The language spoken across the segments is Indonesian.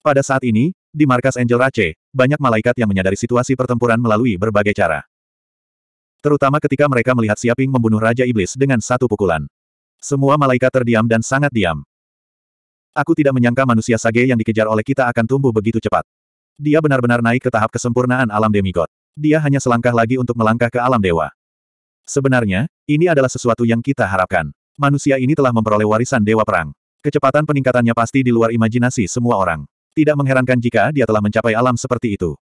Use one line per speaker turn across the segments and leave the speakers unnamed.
Pada saat ini, di markas Angel Rache, banyak malaikat yang menyadari situasi pertempuran melalui berbagai cara. Terutama ketika mereka melihat Siaping membunuh Raja Iblis dengan satu pukulan. Semua malaikat terdiam dan sangat diam. Aku tidak menyangka manusia sage yang dikejar oleh kita akan tumbuh begitu cepat. Dia benar-benar naik ke tahap kesempurnaan alam demigod. Dia hanya selangkah lagi untuk melangkah ke alam dewa. Sebenarnya, ini adalah sesuatu yang kita harapkan. Manusia ini telah memperoleh warisan dewa perang. Kecepatan peningkatannya pasti di luar imajinasi semua orang. Tidak mengherankan jika dia telah mencapai alam seperti itu.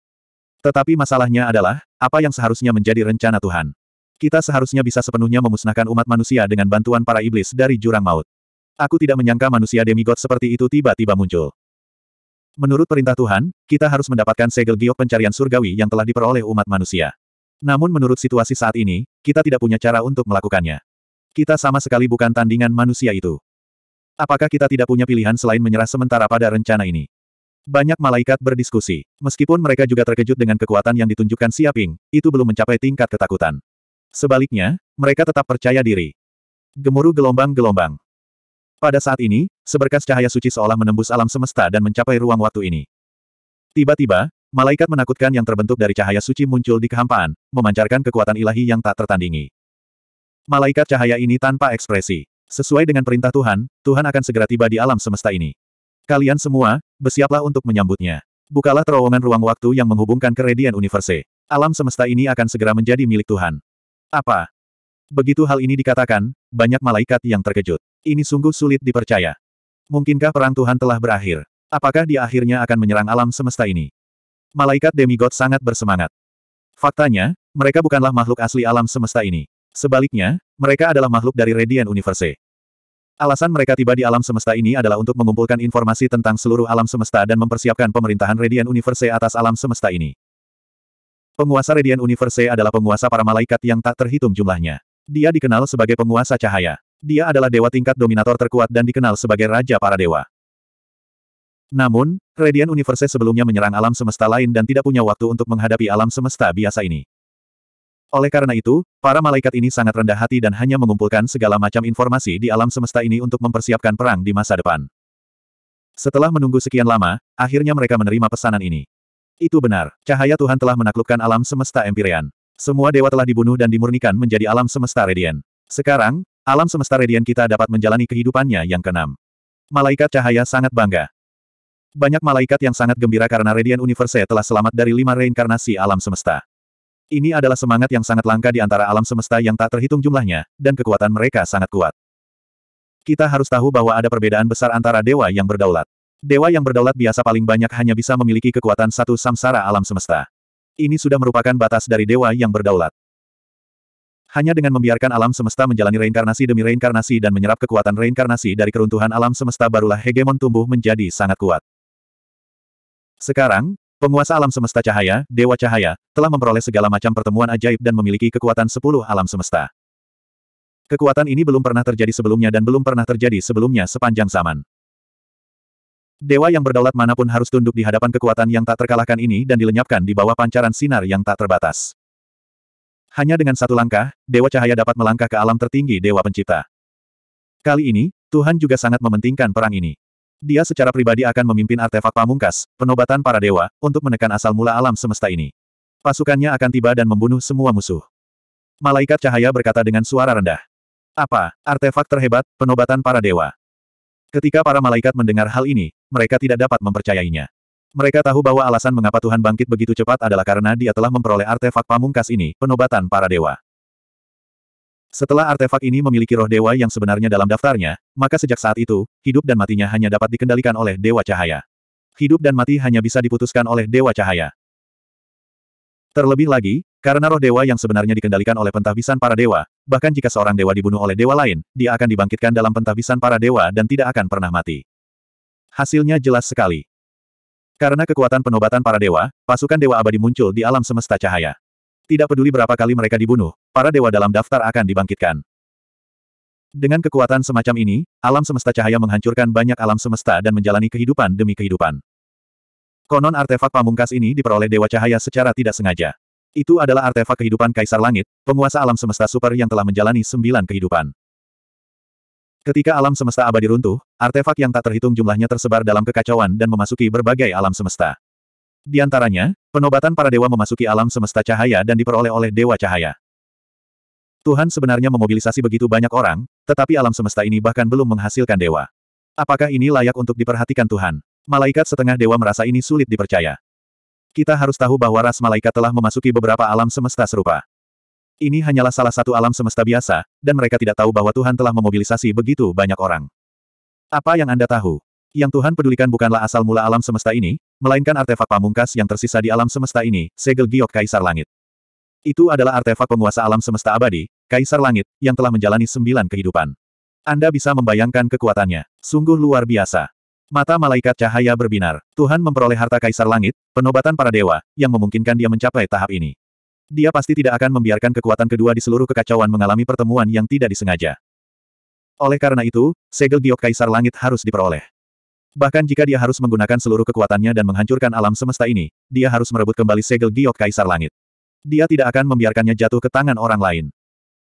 Tetapi masalahnya adalah, apa yang seharusnya menjadi rencana Tuhan? Kita seharusnya bisa sepenuhnya memusnahkan umat manusia dengan bantuan para iblis dari jurang maut. Aku tidak menyangka manusia demigod seperti itu tiba-tiba muncul. Menurut perintah Tuhan, kita harus mendapatkan segel giok pencarian surgawi yang telah diperoleh umat manusia. Namun menurut situasi saat ini, kita tidak punya cara untuk melakukannya. Kita sama sekali bukan tandingan manusia itu. Apakah kita tidak punya pilihan selain menyerah sementara pada rencana ini? Banyak malaikat berdiskusi. Meskipun mereka juga terkejut dengan kekuatan yang ditunjukkan Siaping, itu belum mencapai tingkat ketakutan. Sebaliknya, mereka tetap percaya diri. Gemuruh gelombang-gelombang. Pada saat ini, seberkas cahaya suci seolah menembus alam semesta dan mencapai ruang waktu ini. Tiba-tiba, malaikat menakutkan yang terbentuk dari cahaya suci muncul di kehampaan, memancarkan kekuatan ilahi yang tak tertandingi. Malaikat cahaya ini tanpa ekspresi. Sesuai dengan perintah Tuhan, Tuhan akan segera tiba di alam semesta ini. Kalian semua, bersiaplah untuk menyambutnya. Bukalah terowongan ruang waktu yang menghubungkan ke Radiant Universe. Alam semesta ini akan segera menjadi milik Tuhan. Apa? Begitu hal ini dikatakan, banyak malaikat yang terkejut. Ini sungguh sulit dipercaya. Mungkinkah perang Tuhan telah berakhir? Apakah dia akhirnya akan menyerang alam semesta ini? Malaikat demigod sangat bersemangat. Faktanya, mereka bukanlah makhluk asli alam semesta ini. Sebaliknya, mereka adalah makhluk dari Radiant Universe. Alasan mereka tiba di alam semesta ini adalah untuk mengumpulkan informasi tentang seluruh alam semesta dan mempersiapkan pemerintahan Radiant Universe atas alam semesta ini. Penguasa Radiant Universe adalah penguasa para malaikat yang tak terhitung jumlahnya. Dia dikenal sebagai penguasa cahaya. Dia adalah dewa tingkat dominator terkuat dan dikenal sebagai raja para dewa. Namun, Radiant Universe sebelumnya menyerang alam semesta lain dan tidak punya waktu untuk menghadapi alam semesta biasa ini. Oleh karena itu, para malaikat ini sangat rendah hati dan hanya mengumpulkan segala macam informasi di alam semesta ini untuk mempersiapkan perang di masa depan. Setelah menunggu sekian lama, akhirnya mereka menerima pesanan ini. Itu benar, cahaya Tuhan telah menaklukkan alam semesta Empyrean. Semua dewa telah dibunuh dan dimurnikan menjadi alam semesta Redian. Sekarang, alam semesta Redian kita dapat menjalani kehidupannya yang keenam. Malaikat cahaya sangat bangga. Banyak malaikat yang sangat gembira karena Redian Universe telah selamat dari lima reinkarnasi alam semesta. Ini adalah semangat yang sangat langka di antara alam semesta yang tak terhitung jumlahnya, dan kekuatan mereka sangat kuat. Kita harus tahu bahwa ada perbedaan besar antara dewa yang berdaulat. Dewa yang berdaulat biasa paling banyak hanya bisa memiliki kekuatan satu samsara alam semesta. Ini sudah merupakan batas dari dewa yang berdaulat. Hanya dengan membiarkan alam semesta menjalani reinkarnasi demi reinkarnasi dan menyerap kekuatan reinkarnasi dari keruntuhan alam semesta barulah hegemon tumbuh menjadi sangat kuat. Sekarang, Penguasa alam semesta cahaya, Dewa Cahaya, telah memperoleh segala macam pertemuan ajaib dan memiliki kekuatan sepuluh alam semesta. Kekuatan ini belum pernah terjadi sebelumnya dan belum pernah terjadi sebelumnya sepanjang zaman. Dewa yang berdaulat manapun harus tunduk di hadapan kekuatan yang tak terkalahkan ini dan dilenyapkan di bawah pancaran sinar yang tak terbatas. Hanya dengan satu langkah, Dewa Cahaya dapat melangkah ke alam tertinggi Dewa Pencipta. Kali ini, Tuhan juga sangat mementingkan perang ini. Dia secara pribadi akan memimpin artefak pamungkas, penobatan para dewa, untuk menekan asal mula alam semesta ini. Pasukannya akan tiba dan membunuh semua musuh. Malaikat cahaya berkata dengan suara rendah. Apa, artefak terhebat, penobatan para dewa. Ketika para malaikat mendengar hal ini, mereka tidak dapat mempercayainya. Mereka tahu bahwa alasan mengapa Tuhan bangkit begitu cepat adalah karena dia telah memperoleh artefak pamungkas ini, penobatan para dewa. Setelah artefak ini memiliki roh dewa yang sebenarnya dalam daftarnya, maka sejak saat itu, hidup dan matinya hanya dapat dikendalikan oleh Dewa Cahaya. Hidup dan mati hanya bisa diputuskan oleh Dewa Cahaya. Terlebih lagi, karena roh dewa yang sebenarnya dikendalikan oleh pentahbisan para dewa, bahkan jika seorang dewa dibunuh oleh dewa lain, dia akan dibangkitkan dalam pentahbisan para dewa dan tidak akan pernah mati. Hasilnya jelas sekali. Karena kekuatan penobatan para dewa, pasukan dewa abadi muncul di alam semesta cahaya. Tidak peduli berapa kali mereka dibunuh, para dewa dalam daftar akan dibangkitkan. Dengan kekuatan semacam ini, alam semesta cahaya menghancurkan banyak alam semesta dan menjalani kehidupan demi kehidupan. Konon artefak pamungkas ini diperoleh dewa cahaya secara tidak sengaja. Itu adalah artefak kehidupan Kaisar Langit, penguasa alam semesta super yang telah menjalani sembilan kehidupan. Ketika alam semesta abadi runtuh, artefak yang tak terhitung jumlahnya tersebar dalam kekacauan dan memasuki berbagai alam semesta. Di antaranya, penobatan para dewa memasuki alam semesta cahaya dan diperoleh oleh dewa cahaya. Tuhan sebenarnya memobilisasi begitu banyak orang, tetapi alam semesta ini bahkan belum menghasilkan dewa. Apakah ini layak untuk diperhatikan Tuhan? Malaikat setengah dewa merasa ini sulit dipercaya. Kita harus tahu bahwa ras malaikat telah memasuki beberapa alam semesta serupa. Ini hanyalah salah satu alam semesta biasa, dan mereka tidak tahu bahwa Tuhan telah memobilisasi begitu banyak orang. Apa yang Anda tahu? Yang Tuhan pedulikan bukanlah asal mula alam semesta ini, melainkan artefak pamungkas yang tersisa di alam semesta ini, segel giok Kaisar Langit. Itu adalah artefak penguasa alam semesta abadi, Kaisar Langit, yang telah menjalani sembilan kehidupan. Anda bisa membayangkan kekuatannya. Sungguh luar biasa. Mata malaikat cahaya berbinar. Tuhan memperoleh harta Kaisar Langit, penobatan para dewa, yang memungkinkan dia mencapai tahap ini. Dia pasti tidak akan membiarkan kekuatan kedua di seluruh kekacauan mengalami pertemuan yang tidak disengaja. Oleh karena itu, segel giok Kaisar Langit harus diperoleh. Bahkan jika dia harus menggunakan seluruh kekuatannya dan menghancurkan alam semesta ini, dia harus merebut kembali segel giok kaisar langit. Dia tidak akan membiarkannya jatuh ke tangan orang lain.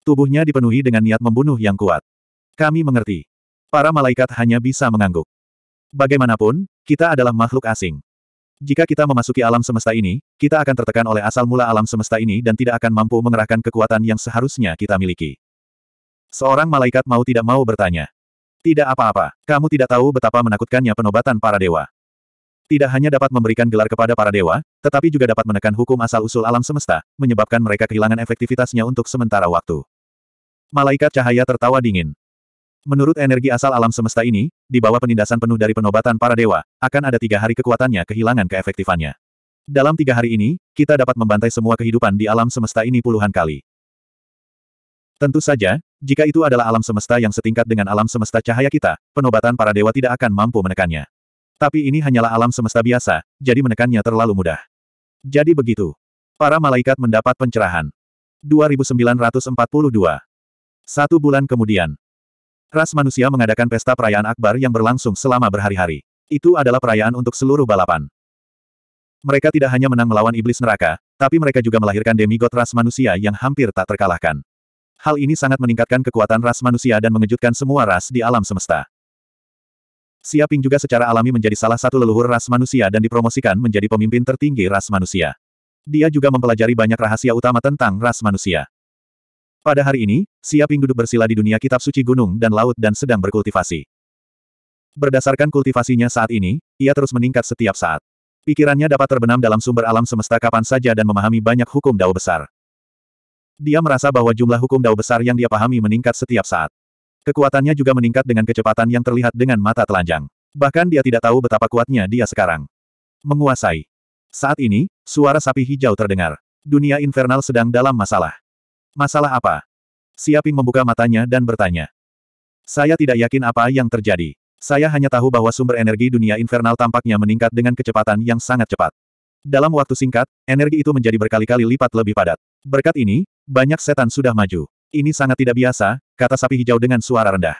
Tubuhnya dipenuhi dengan niat membunuh yang kuat. Kami mengerti. Para malaikat hanya bisa mengangguk. Bagaimanapun, kita adalah makhluk asing. Jika kita memasuki alam semesta ini, kita akan tertekan oleh asal mula alam semesta ini dan tidak akan mampu mengerahkan kekuatan yang seharusnya kita miliki. Seorang malaikat mau tidak mau bertanya. Tidak apa-apa, kamu tidak tahu betapa menakutkannya penobatan para dewa. Tidak hanya dapat memberikan gelar kepada para dewa, tetapi juga dapat menekan hukum asal-usul alam semesta, menyebabkan mereka kehilangan efektivitasnya untuk sementara waktu. Malaikat cahaya tertawa dingin. Menurut energi asal alam semesta ini, di bawah penindasan penuh dari penobatan para dewa, akan ada tiga hari kekuatannya kehilangan keefektifannya. Dalam tiga hari ini, kita dapat membantai semua kehidupan di alam semesta ini puluhan kali. Tentu saja, jika itu adalah alam semesta yang setingkat dengan alam semesta cahaya kita, penobatan para dewa tidak akan mampu menekannya. Tapi ini hanyalah alam semesta biasa, jadi menekannya terlalu mudah. Jadi begitu. Para malaikat mendapat pencerahan. 2942 Satu bulan kemudian, Ras manusia mengadakan pesta perayaan akbar yang berlangsung selama berhari-hari. Itu adalah perayaan untuk seluruh balapan. Mereka tidak hanya menang melawan iblis neraka, tapi mereka juga melahirkan demigod ras manusia yang hampir tak terkalahkan. Hal ini sangat meningkatkan kekuatan ras manusia dan mengejutkan semua ras di alam semesta. Siaping juga secara alami menjadi salah satu leluhur ras manusia dan dipromosikan menjadi pemimpin tertinggi ras manusia. Dia juga mempelajari banyak rahasia utama tentang ras manusia. Pada hari ini, Siaping duduk bersila di dunia kitab suci gunung dan laut dan sedang berkultivasi. Berdasarkan kultivasinya saat ini, ia terus meningkat setiap saat. Pikirannya dapat terbenam dalam sumber alam semesta kapan saja dan memahami banyak hukum dao besar. Dia merasa bahwa jumlah hukum dao besar yang dia pahami meningkat setiap saat. Kekuatannya juga meningkat dengan kecepatan yang terlihat dengan mata telanjang. Bahkan dia tidak tahu betapa kuatnya dia sekarang. Menguasai. Saat ini, suara sapi hijau terdengar. Dunia infernal sedang dalam masalah. Masalah apa? Siaping membuka matanya dan bertanya. Saya tidak yakin apa yang terjadi. Saya hanya tahu bahwa sumber energi dunia infernal tampaknya meningkat dengan kecepatan yang sangat cepat. Dalam waktu singkat, energi itu menjadi berkali-kali lipat lebih padat. Berkat ini, banyak setan sudah maju. Ini sangat tidak biasa, kata sapi hijau dengan suara rendah.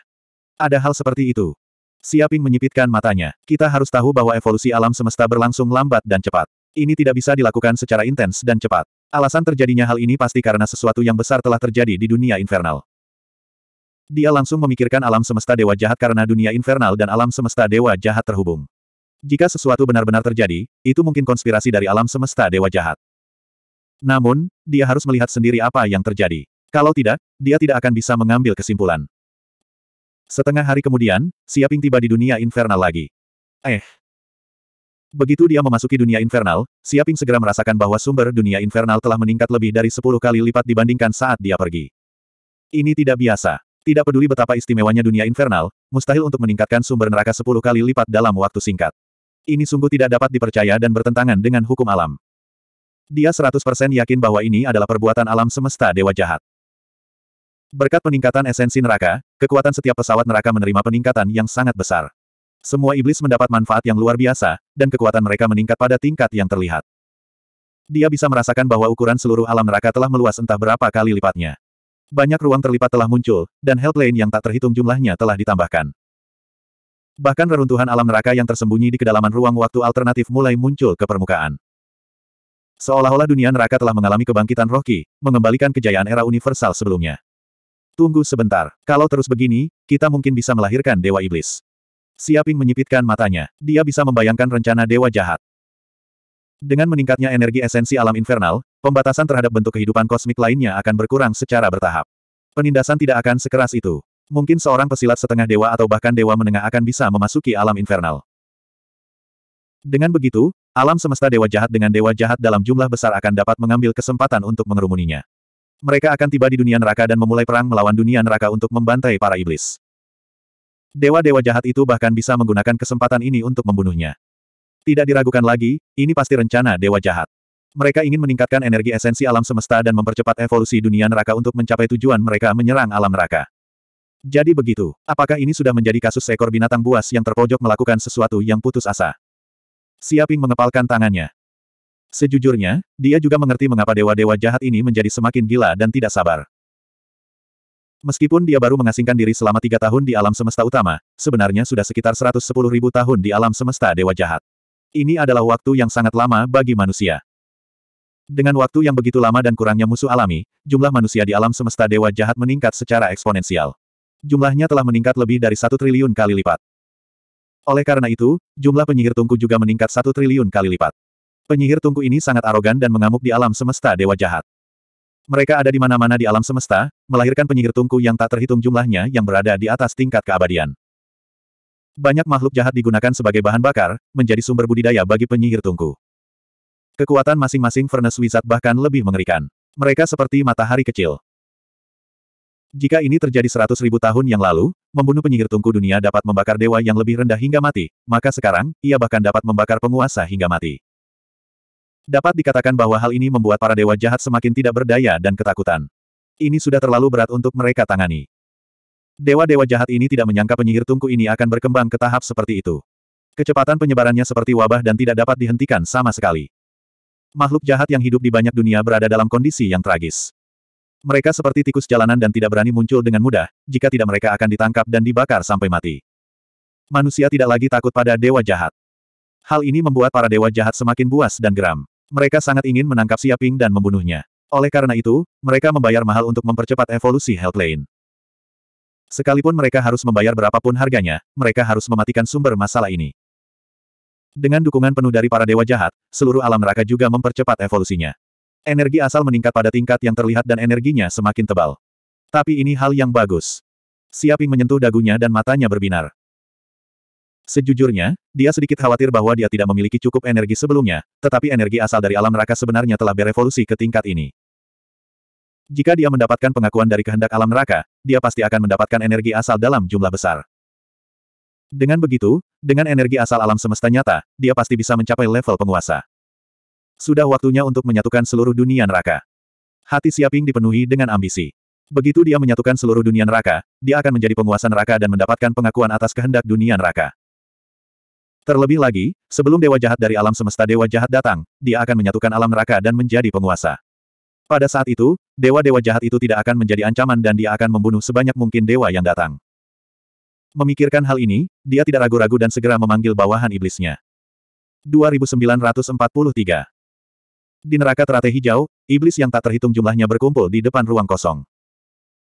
Ada hal seperti itu. Siaping menyipitkan matanya. Kita harus tahu bahwa evolusi alam semesta berlangsung lambat dan cepat. Ini tidak bisa dilakukan secara intens dan cepat. Alasan terjadinya hal ini pasti karena sesuatu yang besar telah terjadi di dunia infernal. Dia langsung memikirkan alam semesta dewa jahat karena dunia infernal dan alam semesta dewa jahat terhubung. Jika sesuatu benar-benar terjadi, itu mungkin konspirasi dari alam semesta dewa jahat. Namun, dia harus melihat sendiri apa yang terjadi. Kalau tidak, dia tidak akan bisa mengambil kesimpulan. Setengah hari kemudian, Siaping tiba di dunia infernal lagi. Eh. Begitu dia memasuki dunia infernal, Siaping segera merasakan bahwa sumber dunia infernal telah meningkat lebih dari 10 kali lipat dibandingkan saat dia pergi. Ini tidak biasa. Tidak peduli betapa istimewanya dunia infernal, mustahil untuk meningkatkan sumber neraka 10 kali lipat dalam waktu singkat. Ini sungguh tidak dapat dipercaya dan bertentangan dengan hukum alam. Dia 100% yakin bahwa ini adalah perbuatan alam semesta dewa jahat. Berkat peningkatan esensi neraka, kekuatan setiap pesawat neraka menerima peningkatan yang sangat besar. Semua iblis mendapat manfaat yang luar biasa, dan kekuatan mereka meningkat pada tingkat yang terlihat. Dia bisa merasakan bahwa ukuran seluruh alam neraka telah meluas entah berapa kali lipatnya. Banyak ruang terlipat telah muncul, dan helpline yang tak terhitung jumlahnya telah ditambahkan. Bahkan reruntuhan alam neraka yang tersembunyi di kedalaman ruang waktu alternatif mulai muncul ke permukaan. Seolah-olah dunia neraka telah mengalami kebangkitan Rocky, mengembalikan kejayaan era universal sebelumnya. Tunggu sebentar, kalau terus begini, kita mungkin bisa melahirkan Dewa Iblis. Siaping menyipitkan matanya, dia bisa membayangkan rencana Dewa Jahat. Dengan meningkatnya energi esensi alam infernal, pembatasan terhadap bentuk kehidupan kosmik lainnya akan berkurang secara bertahap. Penindasan tidak akan sekeras itu. Mungkin seorang pesilat setengah dewa atau bahkan dewa menengah akan bisa memasuki alam infernal. Dengan begitu, Alam semesta dewa jahat dengan dewa jahat dalam jumlah besar akan dapat mengambil kesempatan untuk mengerumuninya. Mereka akan tiba di dunia neraka dan memulai perang melawan dunia neraka untuk membantai para iblis. Dewa-dewa jahat itu bahkan bisa menggunakan kesempatan ini untuk membunuhnya. Tidak diragukan lagi, ini pasti rencana dewa jahat. Mereka ingin meningkatkan energi esensi alam semesta dan mempercepat evolusi dunia neraka untuk mencapai tujuan mereka menyerang alam neraka. Jadi begitu, apakah ini sudah menjadi kasus seekor binatang buas yang terpojok melakukan sesuatu yang putus asa? Siaping mengepalkan tangannya. Sejujurnya, dia juga mengerti mengapa dewa-dewa jahat ini menjadi semakin gila dan tidak sabar. Meskipun dia baru mengasingkan diri selama tiga tahun di alam semesta utama, sebenarnya sudah sekitar 110 ribu tahun di alam semesta dewa jahat. Ini adalah waktu yang sangat lama bagi manusia. Dengan waktu yang begitu lama dan kurangnya musuh alami, jumlah manusia di alam semesta dewa jahat meningkat secara eksponensial. Jumlahnya telah meningkat lebih dari satu triliun kali lipat. Oleh karena itu, jumlah penyihir tungku juga meningkat satu triliun kali lipat. Penyihir tungku ini sangat arogan dan mengamuk di alam semesta dewa jahat. Mereka ada di mana-mana di alam semesta, melahirkan penyihir tungku yang tak terhitung jumlahnya yang berada di atas tingkat keabadian. Banyak makhluk jahat digunakan sebagai bahan bakar, menjadi sumber budidaya bagi penyihir tungku. Kekuatan masing-masing furnace wizard bahkan lebih mengerikan. Mereka seperti matahari kecil. Jika ini terjadi seratus ribu tahun yang lalu, membunuh penyihir tungku dunia dapat membakar dewa yang lebih rendah hingga mati, maka sekarang, ia bahkan dapat membakar penguasa hingga mati. Dapat dikatakan bahwa hal ini membuat para dewa jahat semakin tidak berdaya dan ketakutan. Ini sudah terlalu berat untuk mereka tangani. Dewa-dewa jahat ini tidak menyangka penyihir tungku ini akan berkembang ke tahap seperti itu. Kecepatan penyebarannya seperti wabah dan tidak dapat dihentikan sama sekali. Makhluk jahat yang hidup di banyak dunia berada dalam kondisi yang tragis. Mereka seperti tikus jalanan dan tidak berani muncul dengan mudah, jika tidak mereka akan ditangkap dan dibakar sampai mati. Manusia tidak lagi takut pada dewa jahat. Hal ini membuat para dewa jahat semakin buas dan geram. Mereka sangat ingin menangkap Siaping dan membunuhnya. Oleh karena itu, mereka membayar mahal untuk mempercepat evolusi Hellplane. Sekalipun mereka harus membayar berapapun harganya, mereka harus mematikan sumber masalah ini. Dengan dukungan penuh dari para dewa jahat, seluruh alam neraka juga mempercepat evolusinya. Energi asal meningkat pada tingkat yang terlihat dan energinya semakin tebal. Tapi ini hal yang bagus. Siaping menyentuh dagunya dan matanya berbinar. Sejujurnya, dia sedikit khawatir bahwa dia tidak memiliki cukup energi sebelumnya, tetapi energi asal dari alam neraka sebenarnya telah berevolusi ke tingkat ini. Jika dia mendapatkan pengakuan dari kehendak alam neraka, dia pasti akan mendapatkan energi asal dalam jumlah besar. Dengan begitu, dengan energi asal alam semesta nyata, dia pasti bisa mencapai level penguasa. Sudah waktunya untuk menyatukan seluruh dunia neraka. Hati Siaping dipenuhi dengan ambisi. Begitu dia menyatukan seluruh dunia neraka, dia akan menjadi penguasa neraka dan mendapatkan pengakuan atas kehendak dunia neraka. Terlebih lagi, sebelum dewa jahat dari alam semesta dewa jahat datang, dia akan menyatukan alam neraka dan menjadi penguasa. Pada saat itu, dewa-dewa jahat itu tidak akan menjadi ancaman dan dia akan membunuh sebanyak mungkin dewa yang datang. Memikirkan hal ini, dia tidak ragu-ragu dan segera memanggil bawahan iblisnya. 2943 di neraka teratai hijau, iblis yang tak terhitung jumlahnya berkumpul di depan ruang kosong.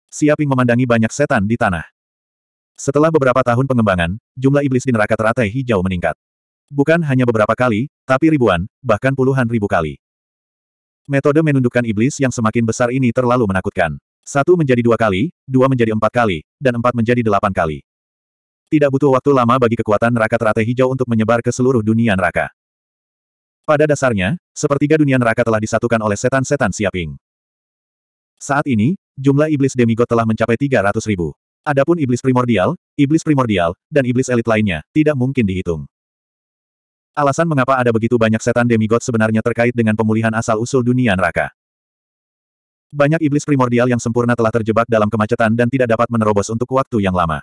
Siaping memandangi banyak setan di tanah. Setelah beberapa tahun pengembangan, jumlah iblis di neraka teratai hijau meningkat. Bukan hanya beberapa kali, tapi ribuan, bahkan puluhan ribu kali. Metode menundukkan iblis yang semakin besar ini terlalu menakutkan. Satu menjadi dua kali, dua menjadi empat kali, dan empat menjadi delapan kali. Tidak butuh waktu lama bagi kekuatan neraka teratai hijau untuk menyebar ke seluruh dunia neraka. Pada dasarnya, sepertiga dunia neraka telah disatukan oleh setan-setan siaping. Saat ini, jumlah iblis demigod telah mencapai 300 ribu. Adapun iblis primordial, iblis primordial, dan iblis elit lainnya, tidak mungkin dihitung. Alasan mengapa ada begitu banyak setan demigod sebenarnya terkait dengan pemulihan asal-usul dunia neraka. Banyak iblis primordial yang sempurna telah terjebak dalam kemacetan dan tidak dapat menerobos untuk waktu yang lama.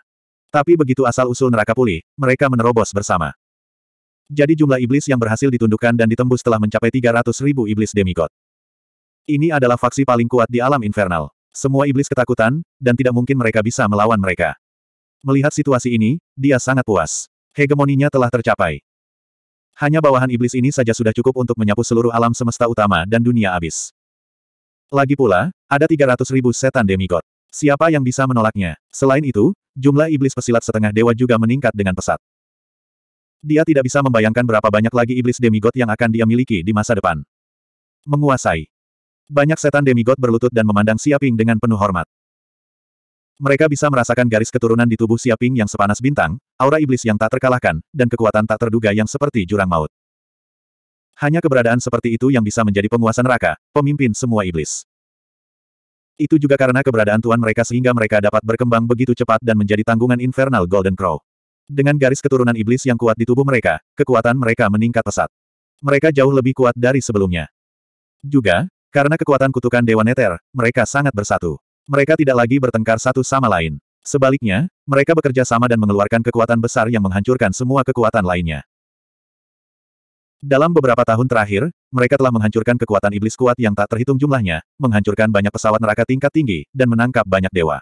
Tapi begitu asal-usul neraka pulih, mereka menerobos bersama. Jadi jumlah iblis yang berhasil ditundukkan dan ditembus telah mencapai 300 ribu iblis demigod. Ini adalah faksi paling kuat di alam infernal. Semua iblis ketakutan, dan tidak mungkin mereka bisa melawan mereka. Melihat situasi ini, dia sangat puas. Hegemoninya telah tercapai. Hanya bawahan iblis ini saja sudah cukup untuk menyapu seluruh alam semesta utama dan dunia abis. Lagi pula, ada 300 ribu setan demigod. Siapa yang bisa menolaknya? Selain itu, jumlah iblis pesilat setengah dewa juga meningkat dengan pesat. Dia tidak bisa membayangkan berapa banyak lagi iblis demigod yang akan dia miliki di masa depan. Menguasai. Banyak setan demigod berlutut dan memandang Siaping dengan penuh hormat. Mereka bisa merasakan garis keturunan di tubuh Siaping yang sepanas bintang, aura iblis yang tak terkalahkan, dan kekuatan tak terduga yang seperti jurang maut. Hanya keberadaan seperti itu yang bisa menjadi penguasa neraka, pemimpin semua iblis. Itu juga karena keberadaan tuan mereka sehingga mereka dapat berkembang begitu cepat dan menjadi tanggungan infernal Golden Crow. Dengan garis keturunan iblis yang kuat di tubuh mereka, kekuatan mereka meningkat pesat. Mereka jauh lebih kuat dari sebelumnya. Juga, karena kekuatan kutukan Dewa Neter, mereka sangat bersatu. Mereka tidak lagi bertengkar satu sama lain. Sebaliknya, mereka bekerja sama dan mengeluarkan kekuatan besar yang menghancurkan semua kekuatan lainnya. Dalam beberapa tahun terakhir, mereka telah menghancurkan kekuatan iblis kuat yang tak terhitung jumlahnya, menghancurkan banyak pesawat neraka tingkat tinggi, dan menangkap banyak dewa.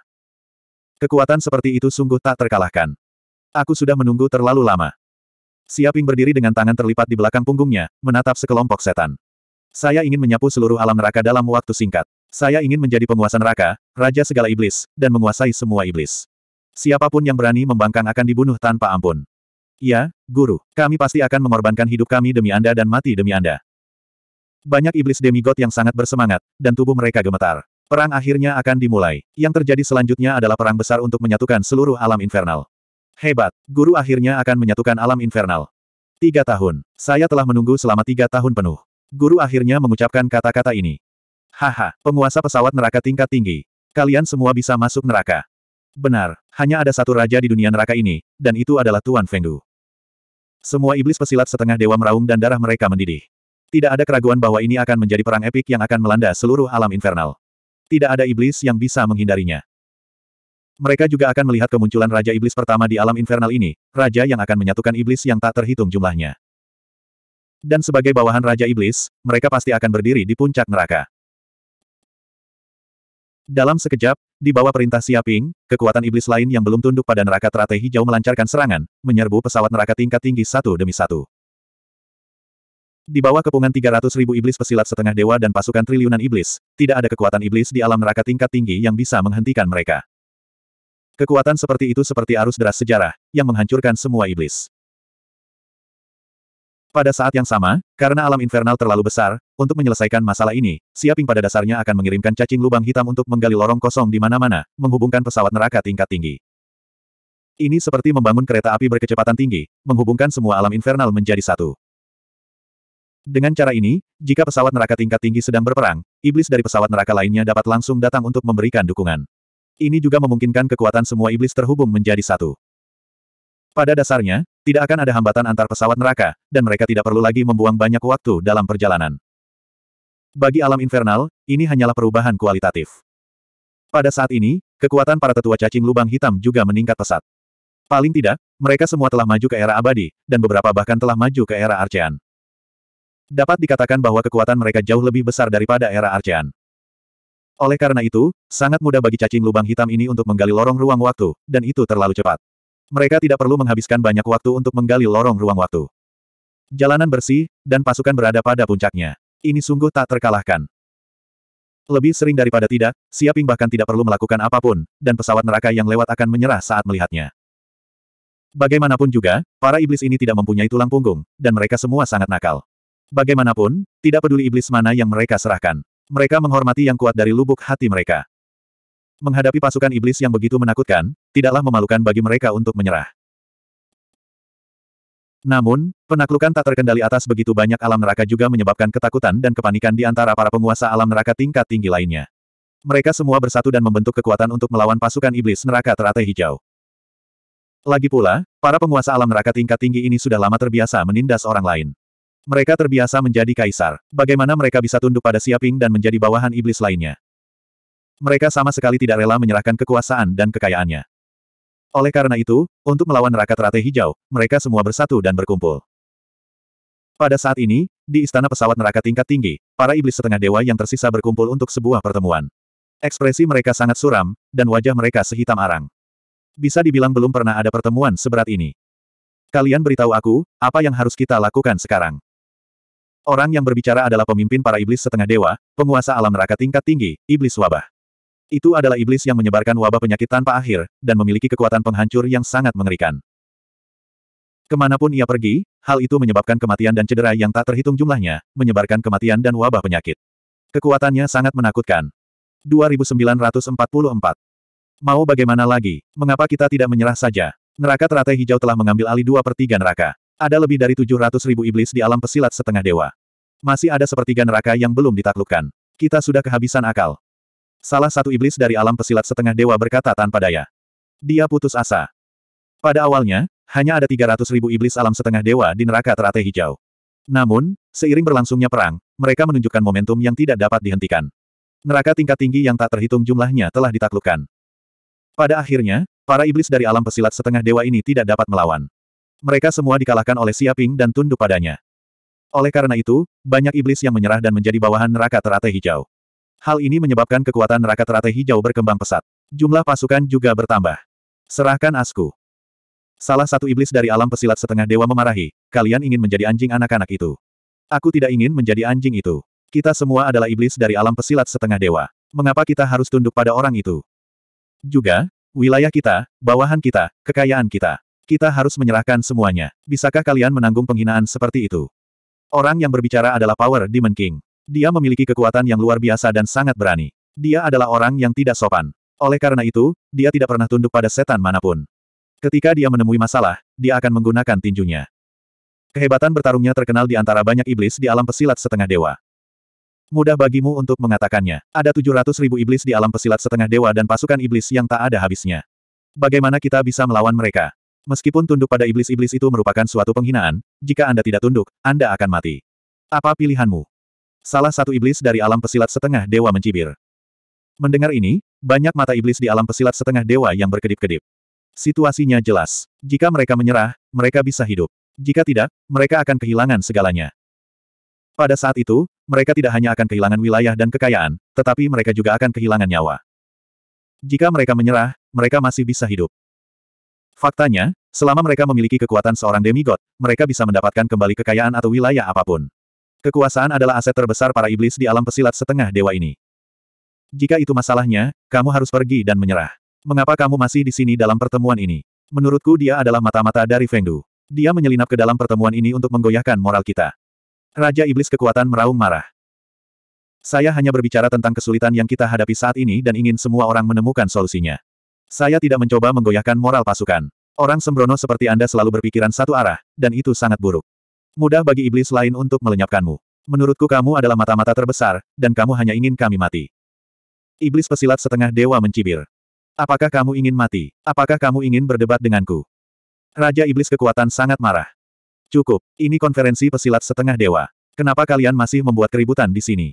Kekuatan seperti itu sungguh tak terkalahkan. Aku sudah menunggu terlalu lama. Siaping berdiri dengan tangan terlipat di belakang punggungnya, menatap sekelompok setan. Saya ingin menyapu seluruh alam neraka dalam waktu singkat. Saya ingin menjadi penguasa neraka, raja segala iblis, dan menguasai semua iblis. Siapapun yang berani membangkang akan dibunuh tanpa ampun. Ya, guru, kami pasti akan mengorbankan hidup kami demi Anda dan mati demi Anda. Banyak iblis demigod yang sangat bersemangat, dan tubuh mereka gemetar. Perang akhirnya akan dimulai. Yang terjadi selanjutnya adalah perang besar untuk menyatukan seluruh alam infernal. Hebat, guru akhirnya akan menyatukan alam infernal. Tiga tahun. Saya telah menunggu selama tiga tahun penuh. Guru akhirnya mengucapkan kata-kata ini. Haha, penguasa pesawat neraka tingkat tinggi. Kalian semua bisa masuk neraka. Benar, hanya ada satu raja di dunia neraka ini, dan itu adalah Tuan Fengdu. Semua iblis pesilat setengah dewa meraung dan darah mereka mendidih. Tidak ada keraguan bahwa ini akan menjadi perang epik yang akan melanda seluruh alam infernal. Tidak ada iblis yang bisa menghindarinya. Mereka juga akan melihat kemunculan Raja Iblis pertama di alam infernal ini, Raja yang akan menyatukan iblis yang tak terhitung jumlahnya. Dan sebagai bawahan Raja Iblis, mereka pasti akan berdiri di puncak neraka. Dalam sekejap, di bawah perintah Siaping, kekuatan iblis lain yang belum tunduk pada neraka teratai hijau melancarkan serangan, menyerbu pesawat neraka tingkat tinggi satu demi satu. Di bawah kepungan 300 ribu iblis pesilat setengah dewa dan pasukan triliunan iblis, tidak ada kekuatan iblis di alam neraka tingkat tinggi yang bisa menghentikan mereka. Kekuatan seperti itu seperti arus deras sejarah, yang menghancurkan semua iblis. Pada saat yang sama, karena alam infernal terlalu besar, untuk menyelesaikan masalah ini, Siaping pada dasarnya akan mengirimkan cacing lubang hitam untuk menggali lorong kosong di mana-mana, menghubungkan pesawat neraka tingkat tinggi. Ini seperti membangun kereta api berkecepatan tinggi, menghubungkan semua alam infernal menjadi satu. Dengan cara ini, jika pesawat neraka tingkat tinggi sedang berperang, iblis dari pesawat neraka lainnya dapat langsung datang untuk memberikan dukungan. Ini juga memungkinkan kekuatan semua iblis terhubung menjadi satu. Pada dasarnya, tidak akan ada hambatan antar pesawat neraka, dan mereka tidak perlu lagi membuang banyak waktu dalam perjalanan. Bagi alam infernal, ini hanyalah perubahan kualitatif. Pada saat ini, kekuatan para tetua cacing lubang hitam juga meningkat pesat. Paling tidak, mereka semua telah maju ke era abadi, dan beberapa bahkan telah maju ke era Arcean. Dapat dikatakan bahwa kekuatan mereka jauh lebih besar daripada era Arcean. Oleh karena itu, sangat mudah bagi cacing lubang hitam ini untuk menggali lorong ruang waktu, dan itu terlalu cepat. Mereka tidak perlu menghabiskan banyak waktu untuk menggali lorong ruang waktu. Jalanan bersih, dan pasukan berada pada puncaknya. Ini sungguh tak terkalahkan. Lebih sering daripada tidak, Siaping bahkan tidak perlu melakukan apapun, dan pesawat neraka yang lewat akan menyerah saat melihatnya. Bagaimanapun juga, para iblis ini tidak mempunyai tulang punggung, dan mereka semua sangat nakal. Bagaimanapun, tidak peduli iblis mana yang mereka serahkan. Mereka menghormati yang kuat dari lubuk hati mereka. Menghadapi pasukan iblis yang begitu menakutkan, tidaklah memalukan bagi mereka untuk menyerah. Namun, penaklukan tak terkendali atas begitu banyak alam neraka juga menyebabkan ketakutan dan kepanikan di antara para penguasa alam neraka tingkat tinggi lainnya. Mereka semua bersatu dan membentuk kekuatan untuk melawan pasukan iblis neraka teratai hijau. Lagi pula, para penguasa alam neraka tingkat tinggi ini sudah lama terbiasa menindas orang lain. Mereka terbiasa menjadi kaisar. Bagaimana mereka bisa tunduk pada Siaping dan menjadi bawahan iblis lainnya? Mereka sama sekali tidak rela menyerahkan kekuasaan dan kekayaannya. Oleh karena itu, untuk melawan neraka teratai hijau, mereka semua bersatu dan berkumpul. Pada saat ini, di istana pesawat neraka tingkat tinggi, para iblis setengah dewa yang tersisa berkumpul untuk sebuah pertemuan. Ekspresi mereka sangat suram, dan wajah mereka sehitam arang. Bisa dibilang belum pernah ada pertemuan seberat ini. Kalian beritahu aku, apa yang harus kita lakukan sekarang. Orang yang berbicara adalah pemimpin para iblis setengah dewa, penguasa alam neraka tingkat tinggi, iblis wabah. Itu adalah iblis yang menyebarkan wabah penyakit tanpa akhir, dan memiliki kekuatan penghancur yang sangat mengerikan. Kemanapun ia pergi, hal itu menyebabkan kematian dan cedera yang tak terhitung jumlahnya, menyebarkan kematian dan wabah penyakit. Kekuatannya sangat menakutkan. 2944 Mau bagaimana lagi, mengapa kita tidak menyerah saja? Neraka teratai hijau telah mengambil alih dua per tiga neraka. Ada lebih dari 700 ribu iblis di alam pesilat setengah dewa. Masih ada sepertiga neraka yang belum ditaklukkan. Kita sudah kehabisan akal. Salah satu iblis dari alam pesilat setengah dewa berkata tanpa daya. Dia putus asa. Pada awalnya, hanya ada 300 ribu iblis alam setengah dewa di neraka teratai hijau. Namun, seiring berlangsungnya perang, mereka menunjukkan momentum yang tidak dapat dihentikan. Neraka tingkat tinggi yang tak terhitung jumlahnya telah ditaklukkan. Pada akhirnya, para iblis dari alam pesilat setengah dewa ini tidak dapat melawan. Mereka semua dikalahkan oleh Siaping dan tunduk padanya. Oleh karena itu, banyak iblis yang menyerah dan menjadi bawahan neraka teratai hijau. Hal ini menyebabkan kekuatan neraka teratai hijau berkembang pesat. Jumlah pasukan juga bertambah. Serahkan asku. Salah satu iblis dari alam pesilat setengah dewa memarahi, kalian ingin menjadi anjing anak-anak itu. Aku tidak ingin menjadi anjing itu. Kita semua adalah iblis dari alam pesilat setengah dewa. Mengapa kita harus tunduk pada orang itu? Juga, wilayah kita, bawahan kita, kekayaan kita. Kita harus menyerahkan semuanya. Bisakah kalian menanggung penghinaan seperti itu? Orang yang berbicara adalah Power Demon King. Dia memiliki kekuatan yang luar biasa dan sangat berani. Dia adalah orang yang tidak sopan. Oleh karena itu, dia tidak pernah tunduk pada setan manapun. Ketika dia menemui masalah, dia akan menggunakan tinjunya. Kehebatan bertarungnya terkenal di antara banyak iblis di alam pesilat setengah dewa. Mudah bagimu untuk mengatakannya. Ada 700 ribu iblis di alam pesilat setengah dewa dan pasukan iblis yang tak ada habisnya. Bagaimana kita bisa melawan mereka? Meskipun tunduk pada iblis-iblis itu merupakan suatu penghinaan, jika Anda tidak tunduk, Anda akan mati. Apa pilihanmu? Salah satu iblis dari alam pesilat setengah dewa mencibir. Mendengar ini, banyak mata iblis di alam pesilat setengah dewa yang berkedip-kedip. Situasinya jelas. Jika mereka menyerah, mereka bisa hidup. Jika tidak, mereka akan kehilangan segalanya. Pada saat itu, mereka tidak hanya akan kehilangan wilayah dan kekayaan, tetapi mereka juga akan kehilangan nyawa. Jika mereka menyerah, mereka masih bisa hidup. Faktanya, selama mereka memiliki kekuatan seorang demigod, mereka bisa mendapatkan kembali kekayaan atau wilayah apapun. Kekuasaan adalah aset terbesar para iblis di alam pesilat setengah dewa ini. Jika itu masalahnya, kamu harus pergi dan menyerah. Mengapa kamu masih di sini dalam pertemuan ini? Menurutku dia adalah mata-mata dari Fengdu. Dia menyelinap ke dalam pertemuan ini untuk menggoyahkan moral kita. Raja Iblis Kekuatan meraung marah. Saya hanya berbicara tentang kesulitan yang kita hadapi saat ini dan ingin semua orang menemukan solusinya. Saya tidak mencoba menggoyahkan moral pasukan. Orang sembrono seperti Anda selalu berpikiran satu arah, dan itu sangat buruk. Mudah bagi iblis lain untuk melenyapkanmu. Menurutku kamu adalah mata-mata terbesar, dan kamu hanya ingin kami mati. Iblis pesilat setengah dewa mencibir. Apakah kamu ingin mati? Apakah kamu ingin berdebat denganku? Raja Iblis kekuatan sangat marah. Cukup, ini konferensi pesilat setengah dewa. Kenapa kalian masih membuat keributan di sini?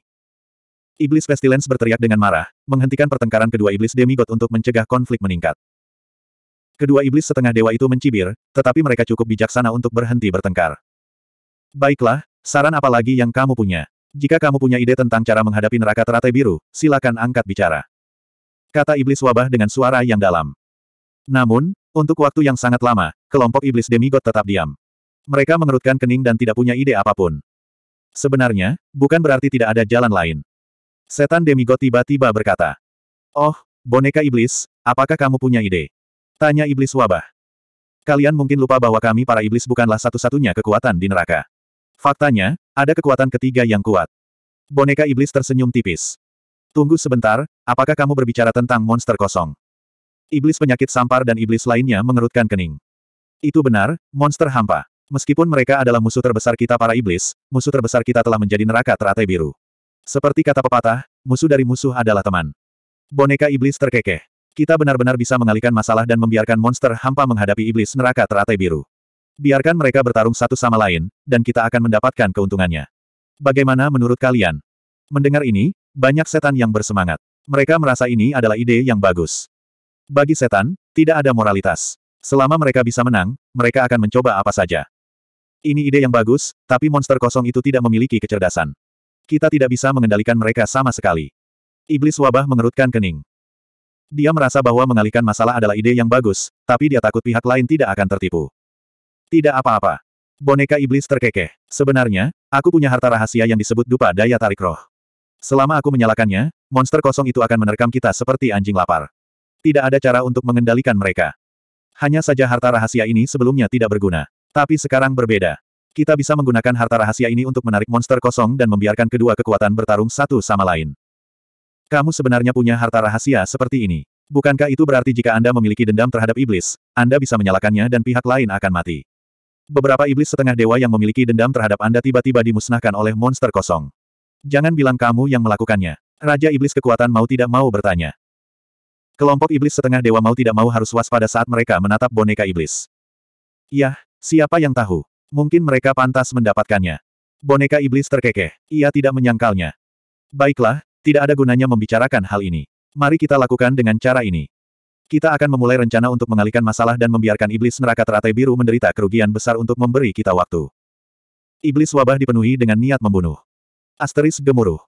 Iblis Pestilence berteriak dengan marah, menghentikan pertengkaran kedua iblis demigod untuk mencegah konflik meningkat. Kedua iblis setengah dewa itu mencibir, tetapi mereka cukup bijaksana untuk berhenti bertengkar. Baiklah, saran apa lagi yang kamu punya? Jika kamu punya ide tentang cara menghadapi neraka teratai biru, silakan angkat bicara. Kata iblis wabah dengan suara yang dalam. Namun, untuk waktu yang sangat lama, kelompok iblis demigod tetap diam. Mereka mengerutkan kening dan tidak punya ide apapun. Sebenarnya, bukan berarti tidak ada jalan lain. Setan demigod tiba-tiba berkata. Oh, boneka iblis, apakah kamu punya ide? Tanya iblis wabah. Kalian mungkin lupa bahwa kami para iblis bukanlah satu-satunya kekuatan di neraka. Faktanya, ada kekuatan ketiga yang kuat. Boneka iblis tersenyum tipis. Tunggu sebentar, apakah kamu berbicara tentang monster kosong? Iblis penyakit sampar dan iblis lainnya mengerutkan kening. Itu benar, monster hampa. Meskipun mereka adalah musuh terbesar kita para iblis, musuh terbesar kita telah menjadi neraka teratai biru. Seperti kata pepatah, musuh dari musuh adalah teman. Boneka iblis terkekeh. Kita benar-benar bisa mengalihkan masalah dan membiarkan monster hampa menghadapi iblis neraka teratai biru. Biarkan mereka bertarung satu sama lain, dan kita akan mendapatkan keuntungannya. Bagaimana menurut kalian? Mendengar ini, banyak setan yang bersemangat. Mereka merasa ini adalah ide yang bagus. Bagi setan, tidak ada moralitas. Selama mereka bisa menang, mereka akan mencoba apa saja. Ini ide yang bagus, tapi monster kosong itu tidak memiliki kecerdasan. Kita tidak bisa mengendalikan mereka sama sekali. Iblis wabah mengerutkan kening. Dia merasa bahwa mengalihkan masalah adalah ide yang bagus, tapi dia takut pihak lain tidak akan tertipu. Tidak apa-apa. Boneka iblis terkekeh. Sebenarnya, aku punya harta rahasia yang disebut dupa daya tarik roh. Selama aku menyalakannya, monster kosong itu akan menerkam kita seperti anjing lapar. Tidak ada cara untuk mengendalikan mereka. Hanya saja harta rahasia ini sebelumnya tidak berguna. Tapi sekarang berbeda. Kita bisa menggunakan harta rahasia ini untuk menarik monster kosong dan membiarkan kedua kekuatan bertarung satu sama lain. Kamu sebenarnya punya harta rahasia seperti ini. Bukankah itu berarti jika Anda memiliki dendam terhadap iblis, Anda bisa menyalakannya dan pihak lain akan mati? Beberapa iblis setengah dewa yang memiliki dendam terhadap Anda tiba-tiba dimusnahkan oleh monster kosong. Jangan bilang kamu yang melakukannya. Raja iblis kekuatan mau tidak mau bertanya. Kelompok iblis setengah dewa mau tidak mau harus waspada saat mereka menatap boneka iblis. Yah, siapa yang tahu? mungkin mereka pantas mendapatkannya. Boneka iblis terkekeh, ia tidak menyangkalnya. Baiklah, tidak ada gunanya membicarakan hal ini. Mari kita lakukan dengan cara ini. Kita akan memulai rencana untuk mengalihkan masalah dan membiarkan iblis neraka teratai biru menderita kerugian besar untuk memberi kita waktu. Iblis wabah dipenuhi dengan niat membunuh. Asteris gemuruh.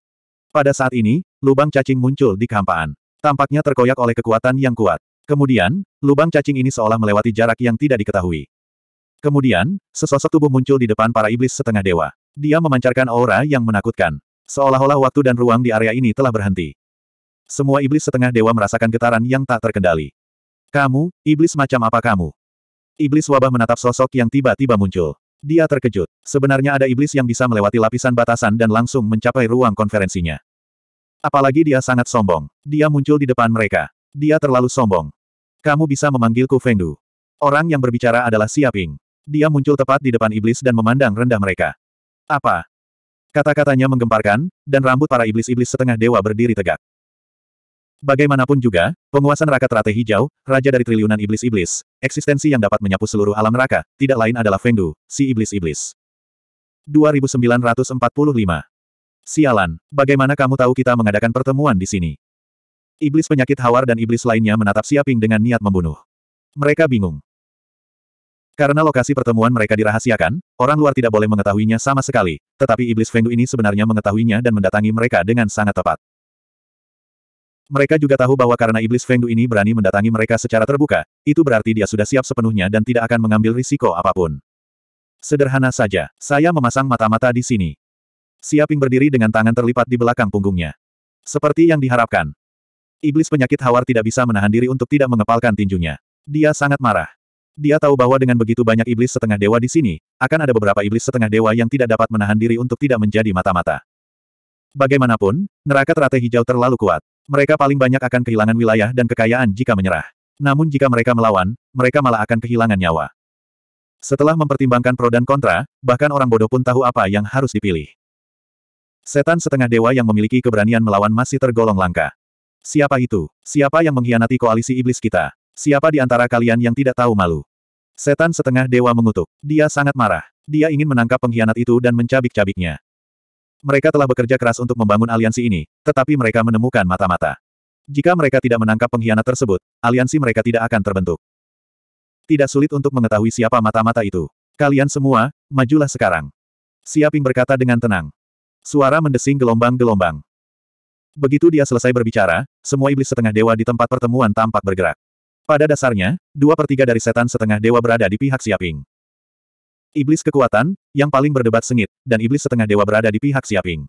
Pada saat ini, lubang cacing muncul di kehampaan. Tampaknya terkoyak oleh kekuatan yang kuat. Kemudian, lubang cacing ini seolah melewati jarak yang tidak diketahui. Kemudian, sesosok tubuh muncul di depan para iblis setengah dewa. Dia memancarkan aura yang menakutkan. Seolah-olah waktu dan ruang di area ini telah berhenti. Semua iblis setengah dewa merasakan getaran yang tak terkendali. Kamu, iblis macam apa kamu? Iblis wabah menatap sosok yang tiba-tiba muncul. Dia terkejut. Sebenarnya ada iblis yang bisa melewati lapisan batasan dan langsung mencapai ruang konferensinya. Apalagi dia sangat sombong. Dia muncul di depan mereka. Dia terlalu sombong. Kamu bisa memanggilku Fengdu. Orang yang berbicara adalah Siaping. Dia muncul tepat di depan iblis dan memandang rendah mereka. Apa? Kata-katanya menggemparkan, dan rambut para iblis-iblis setengah dewa berdiri tegak. Bagaimanapun juga, penguasa neraka teratai hijau, raja dari triliunan iblis-iblis, eksistensi yang dapat menyapu seluruh alam neraka, tidak lain adalah Fengdu, si iblis-iblis. 2945. Sialan, bagaimana kamu tahu kita mengadakan pertemuan di sini? Iblis penyakit Hawar dan iblis lainnya menatap Siaping dengan niat membunuh. Mereka bingung. Karena lokasi pertemuan mereka dirahasiakan, orang luar tidak boleh mengetahuinya sama sekali, tetapi iblis Fengdu ini sebenarnya mengetahuinya dan mendatangi mereka dengan sangat tepat. Mereka juga tahu bahwa karena iblis Fengdu ini berani mendatangi mereka secara terbuka, itu berarti dia sudah siap sepenuhnya dan tidak akan mengambil risiko apapun. Sederhana saja, saya memasang mata-mata di sini. Siaping berdiri dengan tangan terlipat di belakang punggungnya. Seperti yang diharapkan. Iblis penyakit Hawar tidak bisa menahan diri untuk tidak mengepalkan tinjunya. Dia sangat marah. Dia tahu bahwa dengan begitu banyak iblis setengah dewa di sini, akan ada beberapa iblis setengah dewa yang tidak dapat menahan diri untuk tidak menjadi mata-mata. Bagaimanapun, neraka teratai hijau terlalu kuat. Mereka paling banyak akan kehilangan wilayah dan kekayaan jika menyerah. Namun jika mereka melawan, mereka malah akan kehilangan nyawa. Setelah mempertimbangkan pro dan kontra, bahkan orang bodoh pun tahu apa yang harus dipilih. Setan setengah dewa yang memiliki keberanian melawan masih tergolong langka. Siapa itu? Siapa yang mengkhianati koalisi iblis kita? Siapa di antara kalian yang tidak tahu malu? Setan setengah dewa mengutuk. Dia sangat marah. Dia ingin menangkap pengkhianat itu dan mencabik-cabiknya. Mereka telah bekerja keras untuk membangun aliansi ini, tetapi mereka menemukan mata-mata. Jika mereka tidak menangkap pengkhianat tersebut, aliansi mereka tidak akan terbentuk. Tidak sulit untuk mengetahui siapa mata-mata itu. Kalian semua, majulah sekarang. Siaping berkata dengan tenang. Suara mendesing gelombang-gelombang. Begitu dia selesai berbicara, semua iblis setengah dewa di tempat pertemuan tampak bergerak. Pada dasarnya, dua per tiga dari setan setengah dewa berada di pihak Siaping. Iblis kekuatan, yang paling berdebat sengit, dan iblis setengah dewa berada di pihak Siaping.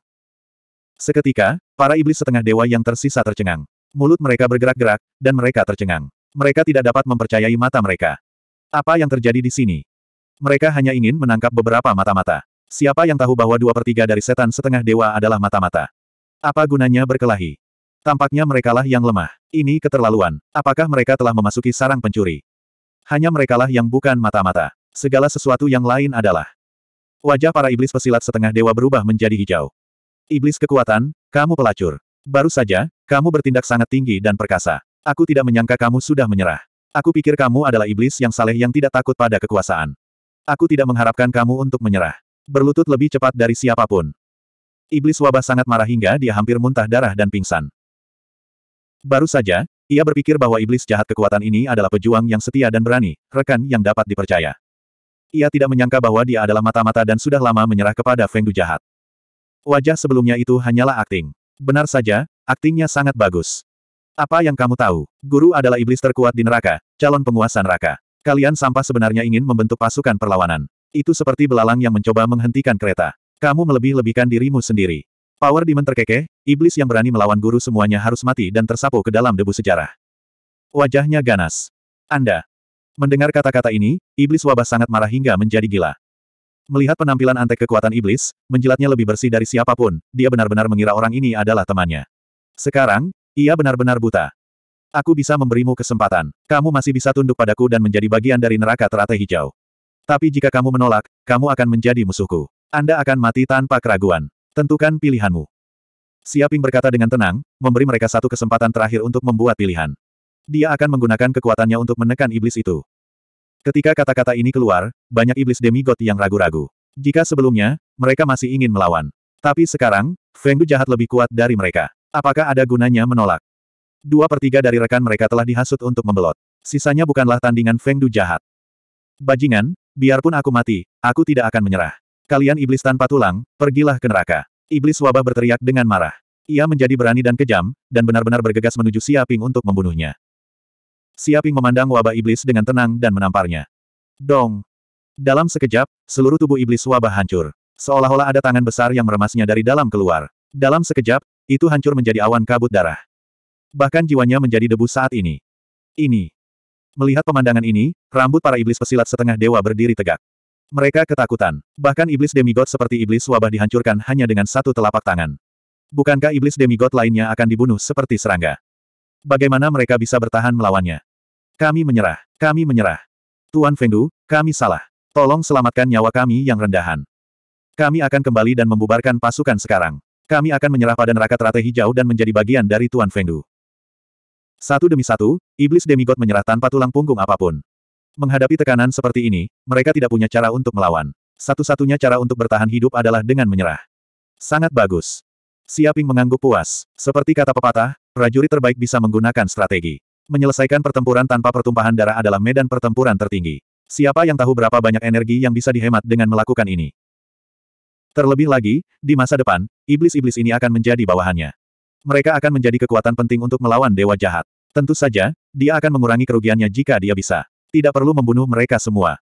Seketika, para iblis setengah dewa yang tersisa tercengang. Mulut mereka bergerak-gerak, dan mereka tercengang. Mereka tidak dapat mempercayai mata mereka. Apa yang terjadi di sini? Mereka hanya ingin menangkap beberapa mata-mata. Siapa yang tahu bahwa dua per tiga dari setan setengah dewa adalah mata-mata? Apa gunanya berkelahi? Tampaknya merekalah yang lemah. Ini keterlaluan. Apakah mereka telah memasuki sarang pencuri? Hanya merekalah yang bukan mata-mata. Segala sesuatu yang lain adalah. Wajah para iblis pesilat setengah dewa berubah menjadi hijau. Iblis kekuatan, kamu pelacur. Baru saja, kamu bertindak sangat tinggi dan perkasa. Aku tidak menyangka kamu sudah menyerah. Aku pikir kamu adalah iblis yang saleh yang tidak takut pada kekuasaan. Aku tidak mengharapkan kamu untuk menyerah. Berlutut lebih cepat dari siapapun. Iblis wabah sangat marah hingga dia hampir muntah darah dan pingsan. Baru saja, ia berpikir bahwa iblis jahat kekuatan ini adalah pejuang yang setia dan berani, rekan yang dapat dipercaya. Ia tidak menyangka bahwa dia adalah mata-mata dan sudah lama menyerah kepada Feng jahat. Wajah sebelumnya itu hanyalah akting. Benar saja, aktingnya sangat bagus. Apa yang kamu tahu? Guru adalah iblis terkuat di neraka, calon penguasa neraka. Kalian sampah sebenarnya ingin membentuk pasukan perlawanan. Itu seperti belalang yang mencoba menghentikan kereta. Kamu melebih-lebihkan dirimu sendiri. Power Demon terkekeh, iblis yang berani melawan guru semuanya harus mati dan tersapu ke dalam debu sejarah. Wajahnya ganas. Anda. Mendengar kata-kata ini, iblis wabah sangat marah hingga menjadi gila. Melihat penampilan antek kekuatan iblis, menjilatnya lebih bersih dari siapapun, dia benar-benar mengira orang ini adalah temannya. Sekarang, ia benar-benar buta. Aku bisa memberimu kesempatan. Kamu masih bisa tunduk padaku dan menjadi bagian dari neraka teratai hijau. Tapi jika kamu menolak, kamu akan menjadi musuhku. Anda akan mati tanpa keraguan. Tentukan pilihanmu. Siaping berkata dengan tenang, memberi mereka satu kesempatan terakhir untuk membuat pilihan. Dia akan menggunakan kekuatannya untuk menekan iblis itu. Ketika kata-kata ini keluar, banyak iblis demigod yang ragu-ragu. Jika sebelumnya, mereka masih ingin melawan. Tapi sekarang, Feng Du jahat lebih kuat dari mereka. Apakah ada gunanya menolak? Dua per tiga dari rekan mereka telah dihasut untuk membelot. Sisanya bukanlah tandingan Feng Du jahat. Bajingan, biarpun aku mati, aku tidak akan menyerah. Kalian iblis tanpa tulang, pergilah ke neraka. Iblis wabah berteriak dengan marah. Ia menjadi berani dan kejam, dan benar-benar bergegas menuju Siaping untuk membunuhnya. Siaping memandang wabah iblis dengan tenang dan menamparnya. Dong! Dalam sekejap, seluruh tubuh iblis wabah hancur. Seolah-olah ada tangan besar yang meremasnya dari dalam keluar. Dalam sekejap, itu hancur menjadi awan kabut darah. Bahkan jiwanya menjadi debu saat ini. Ini. Melihat pemandangan ini, rambut para iblis pesilat setengah dewa berdiri tegak. Mereka ketakutan. Bahkan iblis demigod seperti iblis wabah dihancurkan hanya dengan satu telapak tangan. Bukankah iblis demigod lainnya akan dibunuh seperti serangga? Bagaimana mereka bisa bertahan melawannya? Kami menyerah. Kami menyerah. Tuan Fengdu, kami salah. Tolong selamatkan nyawa kami yang rendahan. Kami akan kembali dan membubarkan pasukan sekarang. Kami akan menyerah pada neraka teratai hijau dan menjadi bagian dari Tuan Fengdu. Satu demi satu, iblis demigod menyerah tanpa tulang punggung apapun. Menghadapi tekanan seperti ini, mereka tidak punya cara untuk melawan. Satu-satunya cara untuk bertahan hidup adalah dengan menyerah. Sangat bagus. Siaping mengangguk puas. Seperti kata pepatah, prajurit terbaik bisa menggunakan strategi. Menyelesaikan pertempuran tanpa pertumpahan darah adalah medan pertempuran tertinggi. Siapa yang tahu berapa banyak energi yang bisa dihemat dengan melakukan ini? Terlebih lagi, di masa depan, iblis-iblis ini akan menjadi bawahannya. Mereka akan menjadi kekuatan penting untuk melawan dewa jahat. Tentu saja, dia akan mengurangi kerugiannya jika dia bisa tidak perlu membunuh mereka semua.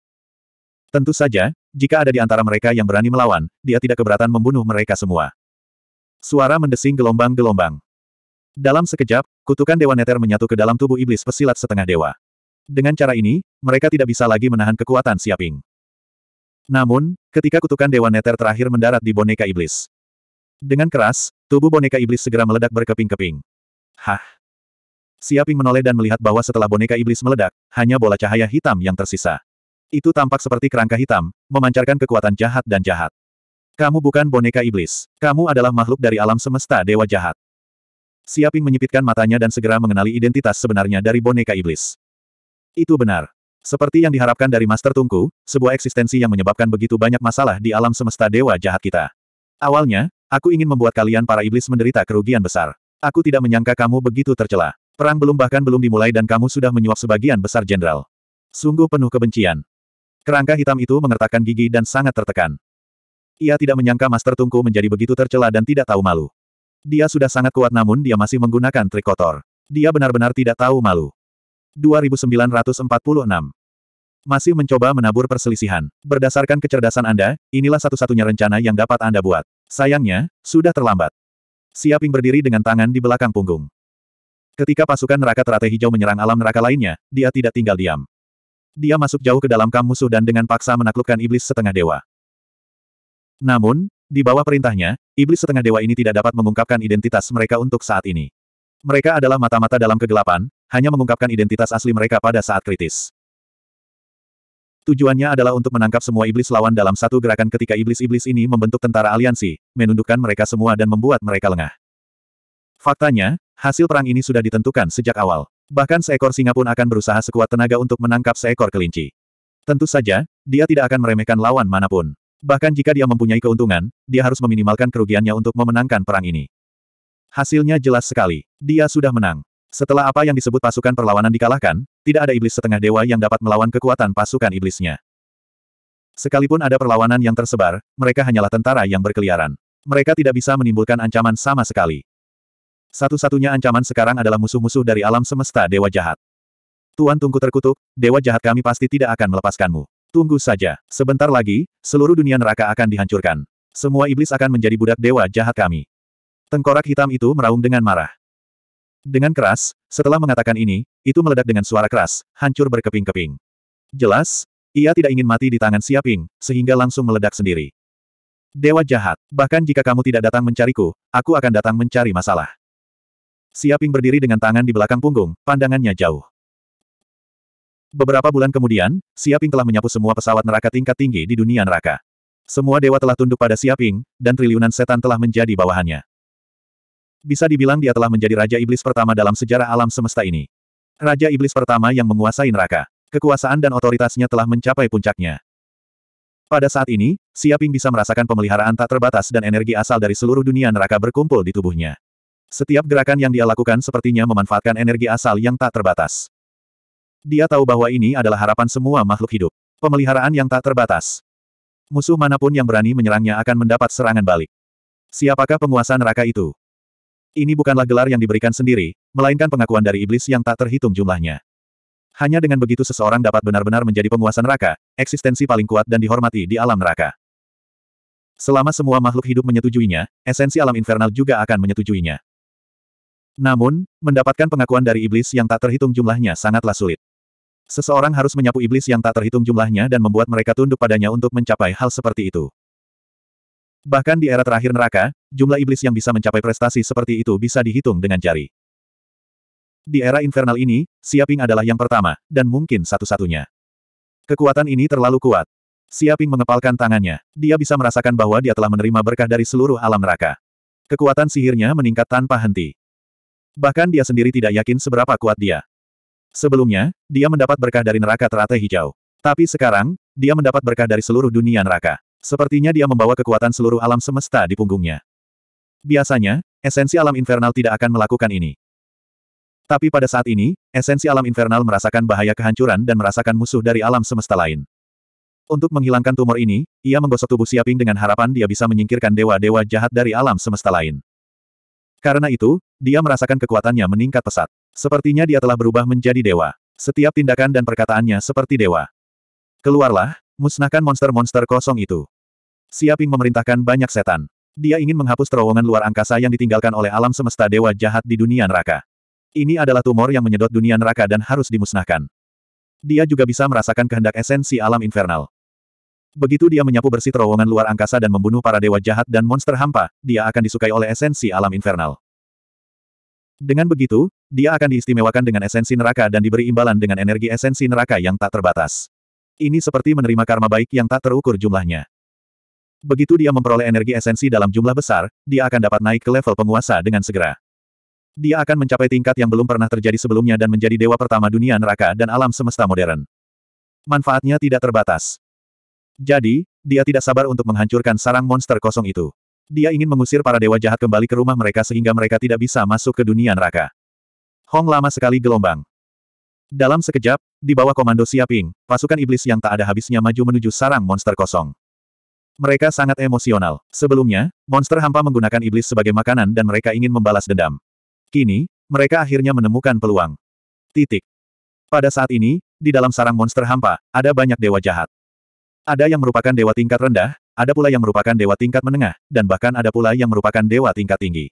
Tentu saja, jika ada di antara mereka yang berani melawan, dia tidak keberatan membunuh mereka semua. Suara mendesing gelombang-gelombang. Dalam sekejap, kutukan Dewa Neter menyatu ke dalam tubuh iblis pesilat setengah dewa. Dengan cara ini, mereka tidak bisa lagi menahan kekuatan Siaping. Namun, ketika kutukan Dewa Neter terakhir mendarat di boneka iblis. Dengan keras, tubuh boneka iblis segera meledak berkeping-keping. Hah! Siaping menoleh dan melihat bahwa setelah boneka iblis meledak, hanya bola cahaya hitam yang tersisa. Itu tampak seperti kerangka hitam, memancarkan kekuatan jahat dan jahat. Kamu bukan boneka iblis. Kamu adalah makhluk dari alam semesta dewa jahat. Siaping menyipitkan matanya dan segera mengenali identitas sebenarnya dari boneka iblis. Itu benar. Seperti yang diharapkan dari Master Tungku, sebuah eksistensi yang menyebabkan begitu banyak masalah di alam semesta dewa jahat kita. Awalnya, aku ingin membuat kalian para iblis menderita kerugian besar. Aku tidak menyangka kamu begitu tercela. Perang belum bahkan belum dimulai dan kamu sudah menyuap sebagian besar jenderal. Sungguh penuh kebencian. Kerangka hitam itu mengertakkan gigi dan sangat tertekan. Ia tidak menyangka Master Tungku menjadi begitu tercela dan tidak tahu malu. Dia sudah sangat kuat namun dia masih menggunakan trik kotor. Dia benar-benar tidak tahu malu. 2946 Masih mencoba menabur perselisihan. Berdasarkan kecerdasan Anda, inilah satu-satunya rencana yang dapat Anda buat. Sayangnya, sudah terlambat. Siaping berdiri dengan tangan di belakang punggung. Ketika pasukan neraka teratai hijau menyerang alam neraka lainnya, dia tidak tinggal diam. Dia masuk jauh ke dalam kam musuh dan dengan paksa menaklukkan iblis setengah dewa. Namun, di bawah perintahnya, iblis setengah dewa ini tidak dapat mengungkapkan identitas mereka untuk saat ini. Mereka adalah mata-mata dalam kegelapan, hanya mengungkapkan identitas asli mereka pada saat kritis. Tujuannya adalah untuk menangkap semua iblis lawan dalam satu gerakan ketika iblis-iblis ini membentuk tentara aliansi, menundukkan mereka semua dan membuat mereka lengah. Faktanya, Hasil perang ini sudah ditentukan sejak awal. Bahkan seekor singa pun akan berusaha sekuat tenaga untuk menangkap seekor kelinci. Tentu saja, dia tidak akan meremehkan lawan manapun. Bahkan jika dia mempunyai keuntungan, dia harus meminimalkan kerugiannya untuk memenangkan perang ini. Hasilnya jelas sekali. Dia sudah menang. Setelah apa yang disebut pasukan perlawanan dikalahkan, tidak ada iblis setengah dewa yang dapat melawan kekuatan pasukan iblisnya. Sekalipun ada perlawanan yang tersebar, mereka hanyalah tentara yang berkeliaran. Mereka tidak bisa menimbulkan ancaman sama sekali. Satu-satunya ancaman sekarang adalah musuh-musuh dari alam semesta Dewa Jahat. Tuan Tungku terkutuk, Dewa Jahat kami pasti tidak akan melepaskanmu. Tunggu saja, sebentar lagi, seluruh dunia neraka akan dihancurkan. Semua iblis akan menjadi budak Dewa Jahat kami. Tengkorak hitam itu meraung dengan marah. Dengan keras, setelah mengatakan ini, itu meledak dengan suara keras, hancur berkeping-keping. Jelas, ia tidak ingin mati di tangan Siaping, sehingga langsung meledak sendiri. Dewa jahat, bahkan jika kamu tidak datang mencariku, aku akan datang mencari masalah. Siaping berdiri dengan tangan di belakang punggung, pandangannya jauh. Beberapa bulan kemudian, Siaping telah menyapu semua pesawat neraka tingkat tinggi di dunia neraka. Semua dewa telah tunduk pada Siaping, dan triliunan setan telah menjadi bawahannya. Bisa dibilang dia telah menjadi Raja Iblis pertama dalam sejarah alam semesta ini. Raja Iblis pertama yang menguasai neraka. Kekuasaan dan otoritasnya telah mencapai puncaknya. Pada saat ini, Siaping bisa merasakan pemeliharaan tak terbatas dan energi asal dari seluruh dunia neraka berkumpul di tubuhnya. Setiap gerakan yang dia lakukan sepertinya memanfaatkan energi asal yang tak terbatas. Dia tahu bahwa ini adalah harapan semua makhluk hidup. Pemeliharaan yang tak terbatas. Musuh manapun yang berani menyerangnya akan mendapat serangan balik. Siapakah penguasa neraka itu? Ini bukanlah gelar yang diberikan sendiri, melainkan pengakuan dari iblis yang tak terhitung jumlahnya. Hanya dengan begitu seseorang dapat benar-benar menjadi penguasa neraka, eksistensi paling kuat dan dihormati di alam neraka. Selama semua makhluk hidup menyetujuinya, esensi alam infernal juga akan menyetujuinya. Namun, mendapatkan pengakuan dari iblis yang tak terhitung jumlahnya sangatlah sulit. Seseorang harus menyapu iblis yang tak terhitung jumlahnya dan membuat mereka tunduk padanya untuk mencapai hal seperti itu. Bahkan di era terakhir neraka, jumlah iblis yang bisa mencapai prestasi seperti itu bisa dihitung dengan jari. Di era infernal ini, Siaping adalah yang pertama, dan mungkin satu-satunya. Kekuatan ini terlalu kuat. Siaping mengepalkan tangannya. Dia bisa merasakan bahwa dia telah menerima berkah dari seluruh alam neraka. Kekuatan sihirnya meningkat tanpa henti. Bahkan dia sendiri tidak yakin seberapa kuat dia. Sebelumnya, dia mendapat berkah dari neraka teratai hijau. Tapi sekarang, dia mendapat berkah dari seluruh dunia neraka. Sepertinya dia membawa kekuatan seluruh alam semesta di punggungnya. Biasanya, esensi alam infernal tidak akan melakukan ini. Tapi pada saat ini, esensi alam infernal merasakan bahaya kehancuran dan merasakan musuh dari alam semesta lain. Untuk menghilangkan tumor ini, ia menggosok tubuh Siaping dengan harapan dia bisa menyingkirkan dewa-dewa jahat dari alam semesta lain. Karena itu, dia merasakan kekuatannya meningkat pesat. Sepertinya dia telah berubah menjadi dewa. Setiap tindakan dan perkataannya seperti dewa. Keluarlah, musnahkan monster-monster kosong itu. Siaping memerintahkan banyak setan. Dia ingin menghapus terowongan luar angkasa yang ditinggalkan oleh alam semesta dewa jahat di dunia neraka. Ini adalah tumor yang menyedot dunia neraka dan harus dimusnahkan. Dia juga bisa merasakan kehendak esensi alam infernal. Begitu dia menyapu bersih terowongan luar angkasa dan membunuh para dewa jahat dan monster hampa, dia akan disukai oleh esensi alam infernal. Dengan begitu, dia akan diistimewakan dengan esensi neraka dan diberi imbalan dengan energi esensi neraka yang tak terbatas. Ini seperti menerima karma baik yang tak terukur jumlahnya. Begitu dia memperoleh energi esensi dalam jumlah besar, dia akan dapat naik ke level penguasa dengan segera. Dia akan mencapai tingkat yang belum pernah terjadi sebelumnya dan menjadi dewa pertama dunia neraka dan alam semesta modern. Manfaatnya tidak terbatas. Jadi, dia tidak sabar untuk menghancurkan sarang monster kosong itu. Dia ingin mengusir para dewa jahat kembali ke rumah mereka sehingga mereka tidak bisa masuk ke dunia neraka. Hong lama sekali gelombang. Dalam sekejap, di bawah komando Siaping, pasukan iblis yang tak ada habisnya maju menuju sarang monster kosong. Mereka sangat emosional. Sebelumnya, monster hampa menggunakan iblis sebagai makanan dan mereka ingin membalas dendam. Kini, mereka akhirnya menemukan peluang. Titik. Pada saat ini, di dalam sarang monster hampa, ada banyak dewa jahat. Ada yang merupakan dewa tingkat rendah, ada pula yang merupakan dewa tingkat menengah, dan bahkan ada pula yang merupakan dewa tingkat tinggi.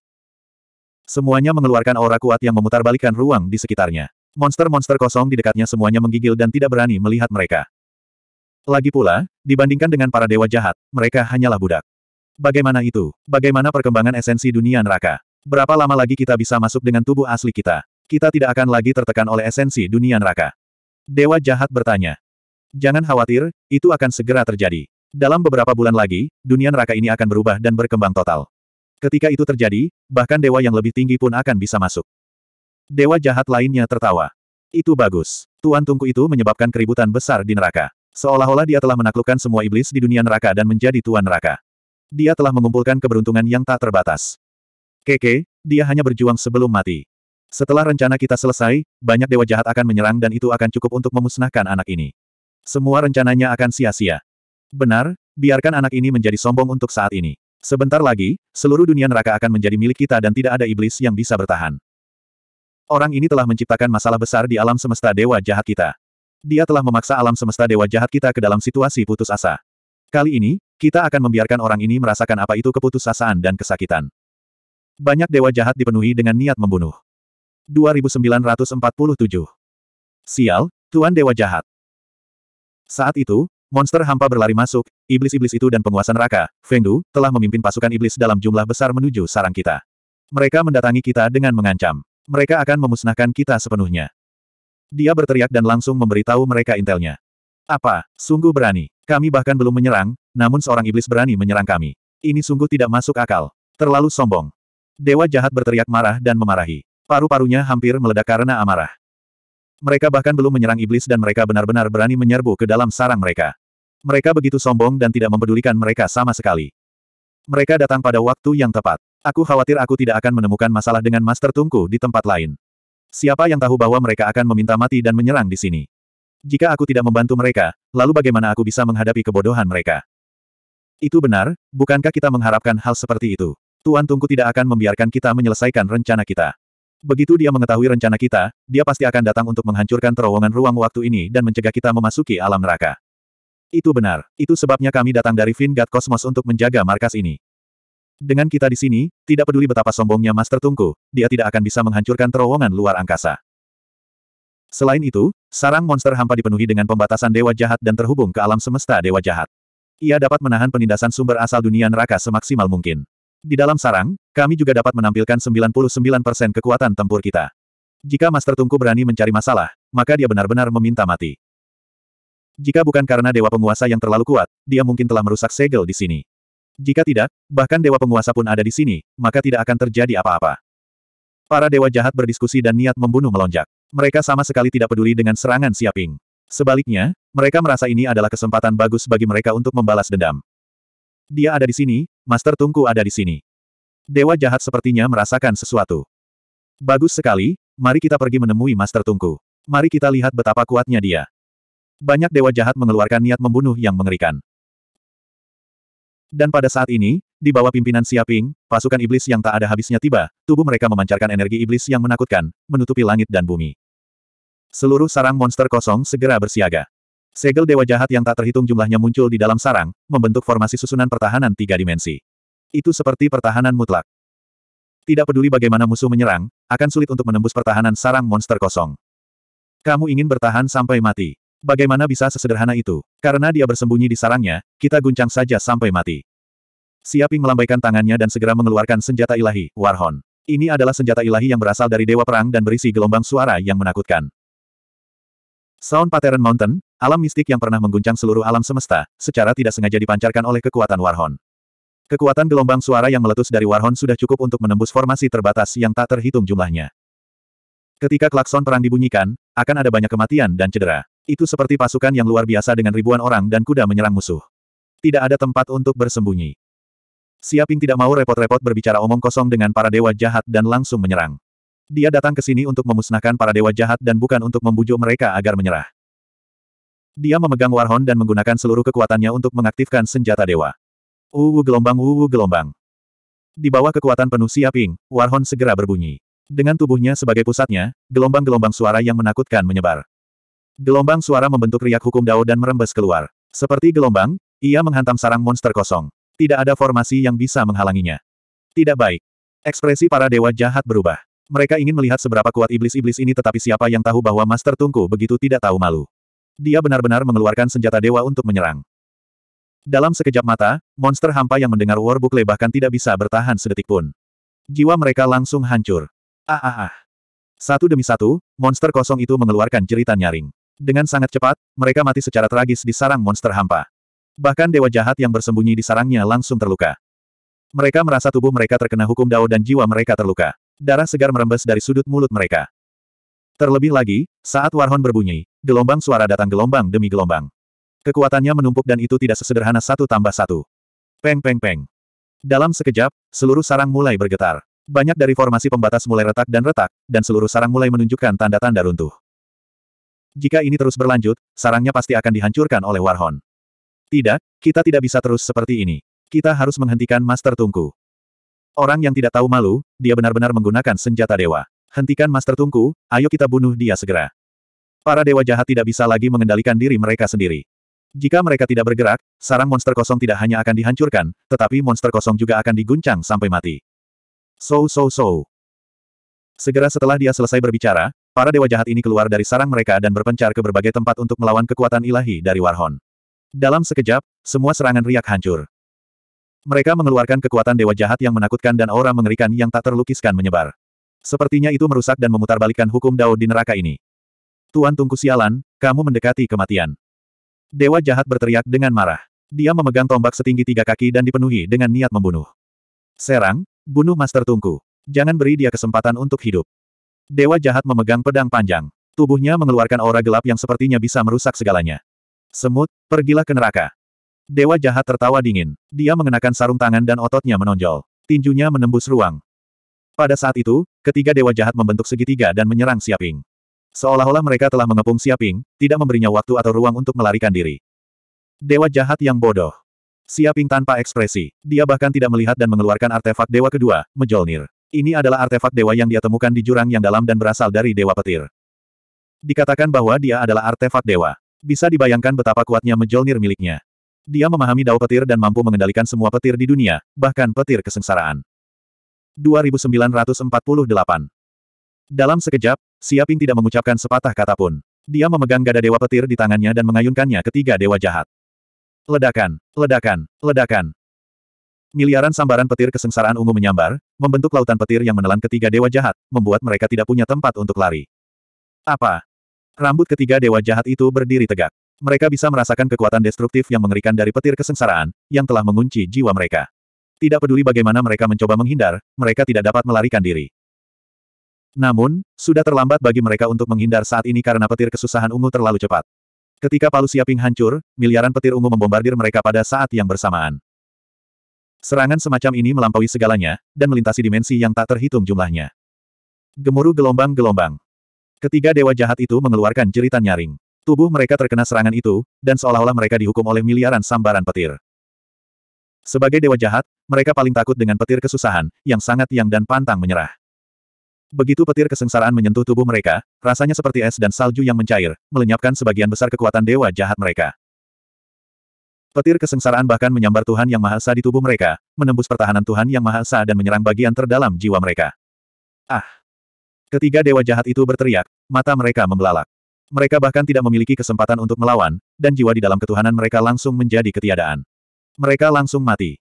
Semuanya mengeluarkan aura kuat yang memutarbalikkan ruang di sekitarnya. Monster-monster kosong di dekatnya semuanya menggigil dan tidak berani melihat mereka. Lagi pula, dibandingkan dengan para dewa jahat, mereka hanyalah budak. Bagaimana itu? Bagaimana perkembangan esensi dunia neraka? Berapa lama lagi kita bisa masuk dengan tubuh asli kita? Kita tidak akan lagi tertekan oleh esensi dunia neraka. Dewa jahat bertanya. Jangan khawatir, itu akan segera terjadi. Dalam beberapa bulan lagi, dunia neraka ini akan berubah dan berkembang total. Ketika itu terjadi, bahkan dewa yang lebih tinggi pun akan bisa masuk. Dewa jahat lainnya tertawa. Itu bagus. Tuan Tungku itu menyebabkan keributan besar di neraka. Seolah-olah dia telah menaklukkan semua iblis di dunia neraka dan menjadi tuan neraka. Dia telah mengumpulkan keberuntungan yang tak terbatas. Keke, dia hanya berjuang sebelum mati. Setelah rencana kita selesai, banyak dewa jahat akan menyerang dan itu akan cukup untuk memusnahkan anak ini. Semua rencananya akan sia-sia. Benar, biarkan anak ini menjadi sombong untuk saat ini. Sebentar lagi, seluruh dunia neraka akan menjadi milik kita dan tidak ada iblis yang bisa bertahan. Orang ini telah menciptakan masalah besar di alam semesta dewa jahat kita. Dia telah memaksa alam semesta dewa jahat kita ke dalam situasi putus asa. Kali ini, kita akan membiarkan orang ini merasakan apa itu keputusasaan dan kesakitan. Banyak dewa jahat dipenuhi dengan niat membunuh. 2947 Sial, Tuan Dewa Jahat. Saat itu, monster hampa berlari masuk, iblis-iblis itu dan penguasa neraka, Fengdu, telah memimpin pasukan iblis dalam jumlah besar menuju sarang kita. Mereka mendatangi kita dengan mengancam. Mereka akan memusnahkan kita sepenuhnya. Dia berteriak dan langsung memberitahu mereka intelnya. Apa, sungguh berani. Kami bahkan belum menyerang, namun seorang iblis berani menyerang kami. Ini sungguh tidak masuk akal. Terlalu sombong. Dewa jahat berteriak marah dan memarahi. Paru-parunya hampir meledak karena amarah. Mereka bahkan belum menyerang iblis dan mereka benar-benar berani menyerbu ke dalam sarang mereka. Mereka begitu sombong dan tidak mempedulikan mereka sama sekali. Mereka datang pada waktu yang tepat. Aku khawatir aku tidak akan menemukan masalah dengan Master Tungku di tempat lain. Siapa yang tahu bahwa mereka akan meminta mati dan menyerang di sini? Jika aku tidak membantu mereka, lalu bagaimana aku bisa menghadapi kebodohan mereka? Itu benar, bukankah kita mengharapkan hal seperti itu? Tuan Tungku tidak akan membiarkan kita menyelesaikan rencana kita. Begitu dia mengetahui rencana kita, dia pasti akan datang untuk menghancurkan terowongan ruang waktu ini dan mencegah kita memasuki alam neraka. Itu benar. Itu sebabnya kami datang dari Vingat Kosmos untuk menjaga markas ini. Dengan kita di sini, tidak peduli betapa sombongnya Master Tungku, dia tidak akan bisa menghancurkan terowongan luar angkasa. Selain itu, sarang monster hampa dipenuhi dengan pembatasan dewa jahat dan terhubung ke alam semesta dewa jahat. Ia dapat menahan penindasan sumber asal dunia neraka semaksimal mungkin. Di dalam sarang, kami juga dapat menampilkan 99% kekuatan tempur kita. Jika Master Tungku berani mencari masalah, maka dia benar-benar meminta mati. Jika bukan karena dewa penguasa yang terlalu kuat, dia mungkin telah merusak segel di sini. Jika tidak, bahkan dewa penguasa pun ada di sini, maka tidak akan terjadi apa-apa. Para dewa jahat berdiskusi dan niat membunuh melonjak. Mereka sama sekali tidak peduli dengan serangan Siaping. Sebaliknya, mereka merasa ini adalah kesempatan bagus bagi mereka untuk membalas dendam. Dia ada di sini, Master Tungku ada di sini. Dewa jahat sepertinya merasakan sesuatu. Bagus sekali, mari kita pergi menemui Master Tungku. Mari kita lihat betapa kuatnya dia. Banyak dewa jahat mengeluarkan niat membunuh yang mengerikan. Dan pada saat ini, di bawah pimpinan Siaping, pasukan iblis yang tak ada habisnya tiba, tubuh mereka memancarkan energi iblis yang menakutkan, menutupi langit dan bumi. Seluruh sarang monster kosong segera bersiaga. Segel dewa jahat yang tak terhitung jumlahnya muncul di dalam sarang, membentuk formasi susunan pertahanan tiga dimensi. Itu seperti pertahanan mutlak. Tidak peduli bagaimana musuh menyerang, akan sulit untuk menembus pertahanan sarang monster kosong. Kamu ingin bertahan sampai mati. Bagaimana bisa sesederhana itu? Karena dia bersembunyi di sarangnya, kita guncang saja sampai mati. Siaping melambaikan tangannya dan segera mengeluarkan senjata ilahi, Warhon. Ini adalah senjata ilahi yang berasal dari Dewa Perang dan berisi gelombang suara yang menakutkan. Sound Pattern Mountain, Alam mistik yang pernah mengguncang seluruh alam semesta, secara tidak sengaja dipancarkan oleh kekuatan Warhon. Kekuatan gelombang suara yang meletus dari Warhon sudah cukup untuk menembus formasi terbatas yang tak terhitung jumlahnya. Ketika klakson perang dibunyikan, akan ada banyak kematian dan cedera. Itu seperti pasukan yang luar biasa dengan ribuan orang dan kuda menyerang musuh. Tidak ada tempat untuk bersembunyi. Siaping tidak mau repot-repot berbicara omong kosong dengan para dewa jahat dan langsung menyerang. Dia datang ke sini untuk memusnahkan para dewa jahat dan bukan untuk membujuk mereka agar menyerah. Dia memegang Warhon dan menggunakan seluruh kekuatannya untuk mengaktifkan senjata dewa. Uwu gelombang uwu gelombang. Di bawah kekuatan penuh Siaping, Warhon segera berbunyi. Dengan tubuhnya sebagai pusatnya, gelombang-gelombang suara yang menakutkan menyebar. Gelombang suara membentuk riak hukum Dao dan merembes keluar. Seperti gelombang, ia menghantam sarang monster kosong. Tidak ada formasi yang bisa menghalanginya. Tidak baik. Ekspresi para dewa jahat berubah. Mereka ingin melihat seberapa kuat iblis-iblis ini tetapi siapa yang tahu bahwa Master Tungku begitu tidak tahu malu. Dia benar-benar mengeluarkan senjata dewa untuk menyerang. Dalam sekejap mata, monster hampa yang mendengar warbukle bahkan tidak bisa bertahan sedetik pun. Jiwa mereka langsung hancur. Ah ah ah. Satu demi satu, monster kosong itu mengeluarkan jeritan nyaring. Dengan sangat cepat, mereka mati secara tragis di sarang monster hampa. Bahkan dewa jahat yang bersembunyi di sarangnya langsung terluka. Mereka merasa tubuh mereka terkena hukum dao dan jiwa mereka terluka. Darah segar merembes dari sudut mulut mereka. Terlebih lagi, saat Warhon berbunyi, gelombang suara datang gelombang demi gelombang. Kekuatannya menumpuk dan itu tidak sesederhana satu tambah satu. Peng peng peng. Dalam sekejap, seluruh sarang mulai bergetar. Banyak dari formasi pembatas mulai retak dan retak, dan seluruh sarang mulai menunjukkan tanda-tanda runtuh. Jika ini terus berlanjut, sarangnya pasti akan dihancurkan oleh Warhon. Tidak, kita tidak bisa terus seperti ini. Kita harus menghentikan Master Tungku. Orang yang tidak tahu malu, dia benar-benar menggunakan senjata dewa. Hentikan Master Tungku, ayo kita bunuh dia segera. Para dewa jahat tidak bisa lagi mengendalikan diri mereka sendiri. Jika mereka tidak bergerak, sarang monster kosong tidak hanya akan dihancurkan, tetapi monster kosong juga akan diguncang sampai mati. So so so. Segera setelah dia selesai berbicara, para dewa jahat ini keluar dari sarang mereka dan berpencar ke berbagai tempat untuk melawan kekuatan ilahi dari Warhon. Dalam sekejap, semua serangan riak hancur. Mereka mengeluarkan kekuatan dewa jahat yang menakutkan dan aura mengerikan yang tak terlukiskan menyebar. Sepertinya itu merusak dan memutarbalikkan hukum Dao di neraka ini. Tuan Tungku Sialan, kamu mendekati kematian. Dewa jahat berteriak dengan marah. Dia memegang tombak setinggi tiga kaki dan dipenuhi dengan niat membunuh. Serang, bunuh Master Tungku. Jangan beri dia kesempatan untuk hidup. Dewa jahat memegang pedang panjang. Tubuhnya mengeluarkan aura gelap yang sepertinya bisa merusak segalanya. Semut, pergilah ke neraka. Dewa jahat tertawa dingin. Dia mengenakan sarung tangan dan ototnya menonjol. Tinjunya menembus ruang. Pada saat itu, ketiga dewa jahat membentuk segitiga dan menyerang Siaping. Seolah-olah mereka telah mengepung Siaping, tidak memberinya waktu atau ruang untuk melarikan diri. Dewa jahat yang bodoh. Siaping tanpa ekspresi. Dia bahkan tidak melihat dan mengeluarkan artefak dewa kedua, Mejolnir. Ini adalah artefak dewa yang dia temukan di jurang yang dalam dan berasal dari dewa petir. Dikatakan bahwa dia adalah artefak dewa. Bisa dibayangkan betapa kuatnya Mejolnir miliknya. Dia memahami dao petir dan mampu mengendalikan semua petir di dunia, bahkan petir kesengsaraan. 2948. Dalam sekejap, Siaping tidak mengucapkan sepatah kata pun. Dia memegang gada dewa petir di tangannya dan mengayunkannya ke tiga dewa jahat. Ledakan, ledakan, ledakan. Miliaran sambaran petir kesengsaraan ungu menyambar, membentuk lautan petir yang menelan ketiga dewa jahat, membuat mereka tidak punya tempat untuk lari. Apa? Rambut ketiga dewa jahat itu berdiri tegak. Mereka bisa merasakan kekuatan destruktif yang mengerikan dari petir kesengsaraan, yang telah mengunci jiwa mereka. Tidak peduli bagaimana mereka mencoba menghindar, mereka tidak dapat melarikan diri. Namun, sudah terlambat bagi mereka untuk menghindar saat ini karena petir kesusahan ungu terlalu cepat. Ketika palu siaping hancur, miliaran petir ungu membombardir mereka pada saat yang bersamaan. Serangan semacam ini melampaui segalanya, dan melintasi dimensi yang tak terhitung jumlahnya. Gemuruh gelombang-gelombang. Ketiga dewa jahat itu mengeluarkan jeritan nyaring. Tubuh mereka terkena serangan itu, dan seolah-olah mereka dihukum oleh miliaran sambaran petir. Sebagai dewa jahat, mereka paling takut dengan petir kesusahan, yang sangat yang dan pantang menyerah. Begitu petir kesengsaraan menyentuh tubuh mereka, rasanya seperti es dan salju yang mencair, melenyapkan sebagian besar kekuatan dewa jahat mereka. Petir kesengsaraan bahkan menyambar Tuhan Yang Maha Esa di tubuh mereka, menembus pertahanan Tuhan Yang Maha Esa dan menyerang bagian terdalam jiwa mereka. Ah! Ketiga dewa jahat itu berteriak, mata mereka membelalak. Mereka bahkan tidak memiliki kesempatan untuk melawan, dan jiwa di dalam ketuhanan mereka langsung menjadi ketiadaan. Mereka langsung mati.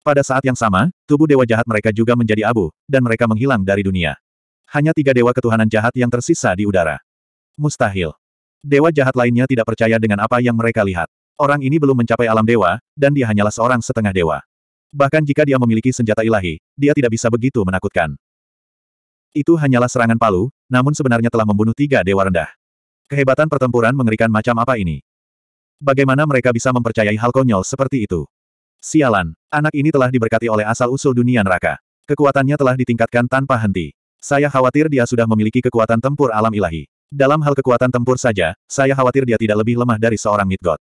Pada saat yang sama, tubuh dewa jahat mereka juga menjadi abu, dan mereka menghilang dari dunia. Hanya tiga dewa ketuhanan jahat yang tersisa di udara. Mustahil. Dewa jahat lainnya tidak percaya dengan apa yang mereka lihat. Orang ini belum mencapai alam dewa, dan dia hanyalah seorang setengah dewa. Bahkan jika dia memiliki senjata ilahi, dia tidak bisa begitu menakutkan. Itu hanyalah serangan palu, namun sebenarnya telah membunuh tiga dewa rendah. Kehebatan pertempuran mengerikan macam apa ini. Bagaimana mereka bisa mempercayai hal konyol seperti itu? Sialan, anak ini telah diberkati oleh asal-usul dunia neraka. Kekuatannya telah ditingkatkan tanpa henti. Saya khawatir dia sudah memiliki kekuatan tempur alam ilahi. Dalam hal kekuatan tempur saja, saya khawatir dia tidak lebih lemah dari seorang midgot.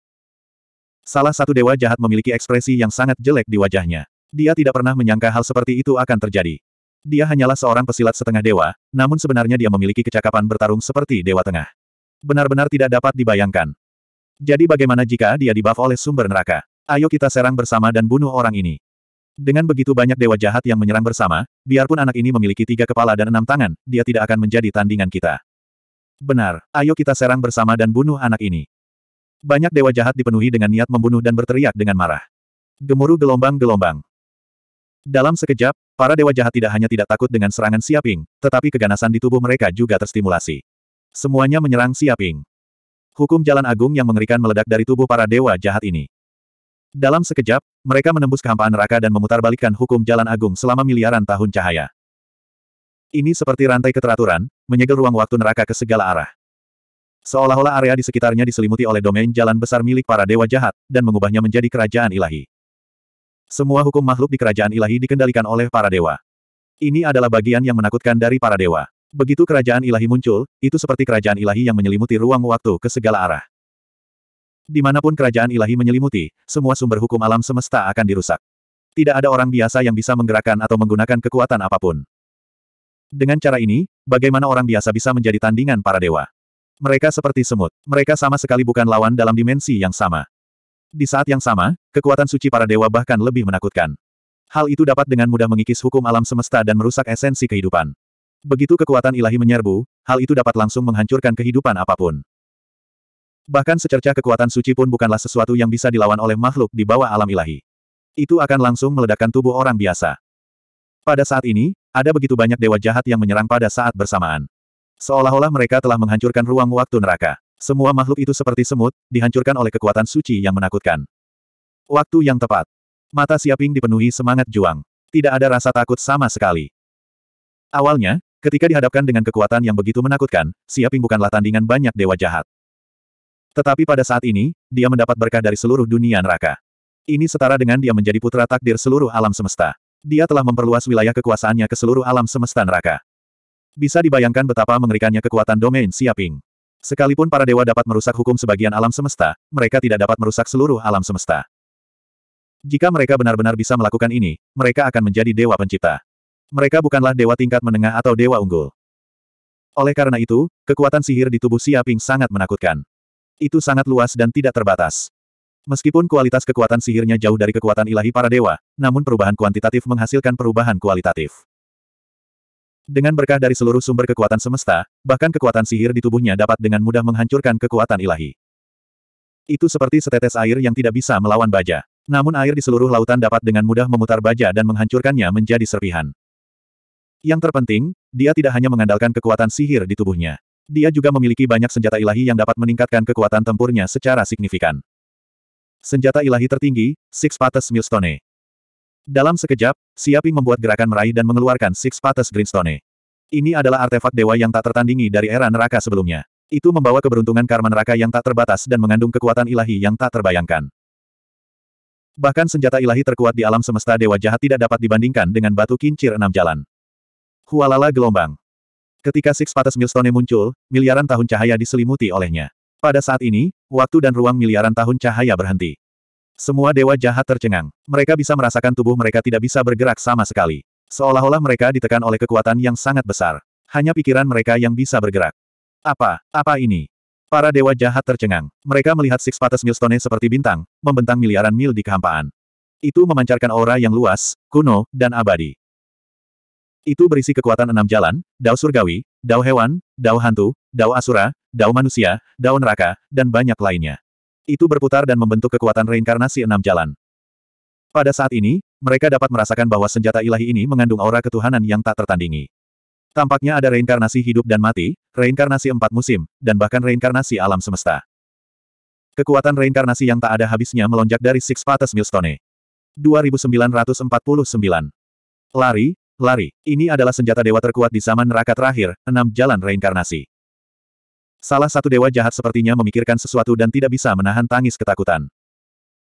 Salah satu dewa jahat memiliki ekspresi yang sangat jelek di wajahnya. Dia tidak pernah menyangka hal seperti itu akan terjadi. Dia hanyalah seorang pesilat setengah dewa, namun sebenarnya dia memiliki kecakapan bertarung seperti dewa tengah. Benar-benar tidak dapat dibayangkan. Jadi bagaimana jika dia dibuff oleh sumber neraka? Ayo kita serang bersama dan bunuh orang ini. Dengan begitu banyak dewa jahat yang menyerang bersama, biarpun anak ini memiliki tiga kepala dan enam tangan, dia tidak akan menjadi tandingan kita. Benar, ayo kita serang bersama dan bunuh anak ini. Banyak dewa jahat dipenuhi dengan niat membunuh dan berteriak dengan marah. Gemuruh gelombang-gelombang. Dalam sekejap, para dewa jahat tidak hanya tidak takut dengan serangan Siaping, tetapi keganasan di tubuh mereka juga terstimulasi. Semuanya menyerang Siaping. Hukum jalan agung yang mengerikan meledak dari tubuh para dewa jahat ini. Dalam sekejap, mereka menembus kehampaan neraka dan memutarbalikkan hukum jalan agung selama miliaran tahun cahaya. Ini seperti rantai keteraturan, menyegel ruang waktu neraka ke segala arah. Seolah-olah area di sekitarnya diselimuti oleh domain jalan besar milik para dewa jahat, dan mengubahnya menjadi kerajaan ilahi. Semua hukum makhluk di kerajaan ilahi dikendalikan oleh para dewa. Ini adalah bagian yang menakutkan dari para dewa. Begitu kerajaan ilahi muncul, itu seperti kerajaan ilahi yang menyelimuti ruang waktu ke segala arah. Dimanapun kerajaan ilahi menyelimuti, semua sumber hukum alam semesta akan dirusak. Tidak ada orang biasa yang bisa menggerakkan atau menggunakan kekuatan apapun. Dengan cara ini, bagaimana orang biasa bisa menjadi tandingan para dewa? Mereka seperti semut. Mereka sama sekali bukan lawan dalam dimensi yang sama. Di saat yang sama, kekuatan suci para dewa bahkan lebih menakutkan. Hal itu dapat dengan mudah mengikis hukum alam semesta dan merusak esensi kehidupan. Begitu kekuatan ilahi menyerbu, hal itu dapat langsung menghancurkan kehidupan apapun. Bahkan secercah kekuatan suci pun bukanlah sesuatu yang bisa dilawan oleh makhluk di bawah alam ilahi. Itu akan langsung meledakkan tubuh orang biasa. Pada saat ini, ada begitu banyak dewa jahat yang menyerang pada saat bersamaan. Seolah-olah mereka telah menghancurkan ruang waktu neraka. Semua makhluk itu seperti semut, dihancurkan oleh kekuatan suci yang menakutkan. Waktu yang tepat. Mata Siaping dipenuhi semangat juang. Tidak ada rasa takut sama sekali. Awalnya, Ketika dihadapkan dengan kekuatan yang begitu menakutkan, Siaping bukanlah tandingan banyak dewa jahat. Tetapi pada saat ini, dia mendapat berkah dari seluruh dunia neraka. Ini setara dengan dia menjadi putra takdir seluruh alam semesta. Dia telah memperluas wilayah kekuasaannya ke seluruh alam semesta neraka. Bisa dibayangkan betapa mengerikannya kekuatan domain Siaping. Sekalipun para dewa dapat merusak hukum sebagian alam semesta, mereka tidak dapat merusak seluruh alam semesta. Jika mereka benar-benar bisa melakukan ini, mereka akan menjadi dewa pencipta. Mereka bukanlah dewa tingkat menengah atau dewa unggul. Oleh karena itu, kekuatan sihir di tubuh Siaping sangat menakutkan. Itu sangat luas dan tidak terbatas. Meskipun kualitas kekuatan sihirnya jauh dari kekuatan ilahi para dewa, namun perubahan kuantitatif menghasilkan perubahan kualitatif. Dengan berkah dari seluruh sumber kekuatan semesta, bahkan kekuatan sihir di tubuhnya dapat dengan mudah menghancurkan kekuatan ilahi. Itu seperti setetes air yang tidak bisa melawan baja. Namun air di seluruh lautan dapat dengan mudah memutar baja dan menghancurkannya menjadi serpihan. Yang terpenting, dia tidak hanya mengandalkan kekuatan sihir di tubuhnya. Dia juga memiliki banyak senjata ilahi yang dapat meningkatkan kekuatan tempurnya secara signifikan. Senjata ilahi tertinggi, Six Pates Millstone. Dalam sekejap, Siaping membuat gerakan meraih dan mengeluarkan Six Pates Greenstone. Ini adalah artefak dewa yang tak tertandingi dari era neraka sebelumnya. Itu membawa keberuntungan karma neraka yang tak terbatas dan mengandung kekuatan ilahi yang tak terbayangkan. Bahkan senjata ilahi terkuat di alam semesta dewa jahat tidak dapat dibandingkan dengan batu kincir enam jalan. Hualala gelombang. Ketika Six Patas Milstone muncul, miliaran tahun cahaya diselimuti olehnya. Pada saat ini, waktu dan ruang miliaran tahun cahaya berhenti. Semua dewa jahat tercengang. Mereka bisa merasakan tubuh mereka tidak bisa bergerak sama sekali. Seolah-olah mereka ditekan oleh kekuatan yang sangat besar. Hanya pikiran mereka yang bisa bergerak. Apa? Apa ini? Para dewa jahat tercengang. Mereka melihat Six Patas Milstone seperti bintang, membentang miliaran mil di kehampaan. Itu memancarkan aura yang luas, kuno, dan abadi. Itu berisi kekuatan enam jalan, dao surgawi, dao hewan, dao hantu, dao asura, dao manusia, dao neraka, dan banyak lainnya. Itu berputar dan membentuk kekuatan reinkarnasi enam jalan. Pada saat ini, mereka dapat merasakan bahwa senjata ilahi ini mengandung aura ketuhanan yang tak tertandingi. Tampaknya ada reinkarnasi hidup dan mati, reinkarnasi empat musim, dan bahkan reinkarnasi alam semesta. Kekuatan reinkarnasi yang tak ada habisnya melonjak dari Six Patas Milstone. 2949. Lari, Lari. Ini adalah senjata dewa terkuat di zaman neraka terakhir, enam jalan reinkarnasi. Salah satu dewa jahat sepertinya memikirkan sesuatu dan tidak bisa menahan tangis ketakutan.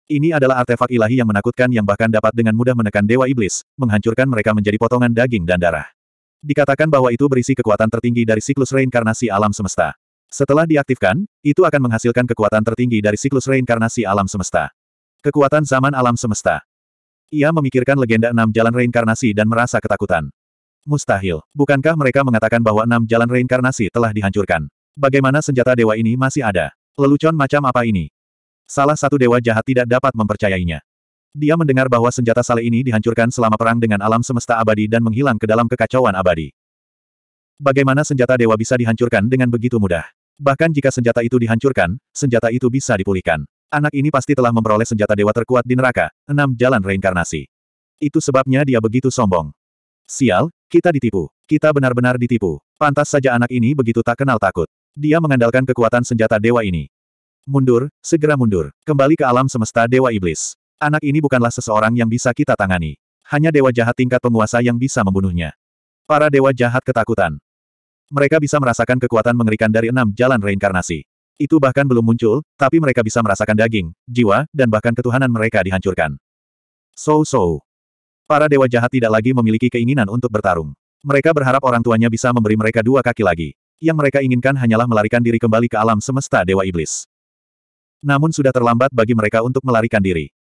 Ini adalah artefak ilahi yang menakutkan yang bahkan dapat dengan mudah menekan dewa iblis, menghancurkan mereka menjadi potongan daging dan darah. Dikatakan bahwa itu berisi kekuatan tertinggi dari siklus reinkarnasi alam semesta. Setelah diaktifkan, itu akan menghasilkan kekuatan tertinggi dari siklus reinkarnasi alam semesta. Kekuatan zaman alam semesta. Ia memikirkan legenda enam jalan reinkarnasi dan merasa ketakutan. Mustahil. Bukankah mereka mengatakan bahwa enam jalan reinkarnasi telah dihancurkan? Bagaimana senjata dewa ini masih ada? Lelucon macam apa ini? Salah satu dewa jahat tidak dapat mempercayainya. Dia mendengar bahwa senjata sale ini dihancurkan selama perang dengan alam semesta abadi dan menghilang ke dalam kekacauan abadi. Bagaimana senjata dewa bisa dihancurkan dengan begitu mudah? Bahkan jika senjata itu dihancurkan, senjata itu bisa dipulihkan. Anak ini pasti telah memperoleh senjata dewa terkuat di neraka, enam jalan reinkarnasi. Itu sebabnya dia begitu sombong. Sial, kita ditipu. Kita benar-benar ditipu. Pantas saja anak ini begitu tak kenal takut. Dia mengandalkan kekuatan senjata dewa ini. Mundur, segera mundur. Kembali ke alam semesta dewa iblis. Anak ini bukanlah seseorang yang bisa kita tangani. Hanya dewa jahat tingkat penguasa yang bisa membunuhnya. Para dewa jahat ketakutan. Mereka bisa merasakan kekuatan mengerikan dari enam jalan reinkarnasi. Itu bahkan belum muncul, tapi mereka bisa merasakan daging, jiwa, dan bahkan ketuhanan mereka dihancurkan. So-so. Para dewa jahat tidak lagi memiliki keinginan untuk bertarung. Mereka berharap orang tuanya bisa memberi mereka dua kaki lagi. Yang mereka inginkan hanyalah melarikan diri kembali ke alam semesta dewa iblis. Namun sudah terlambat bagi mereka untuk melarikan diri.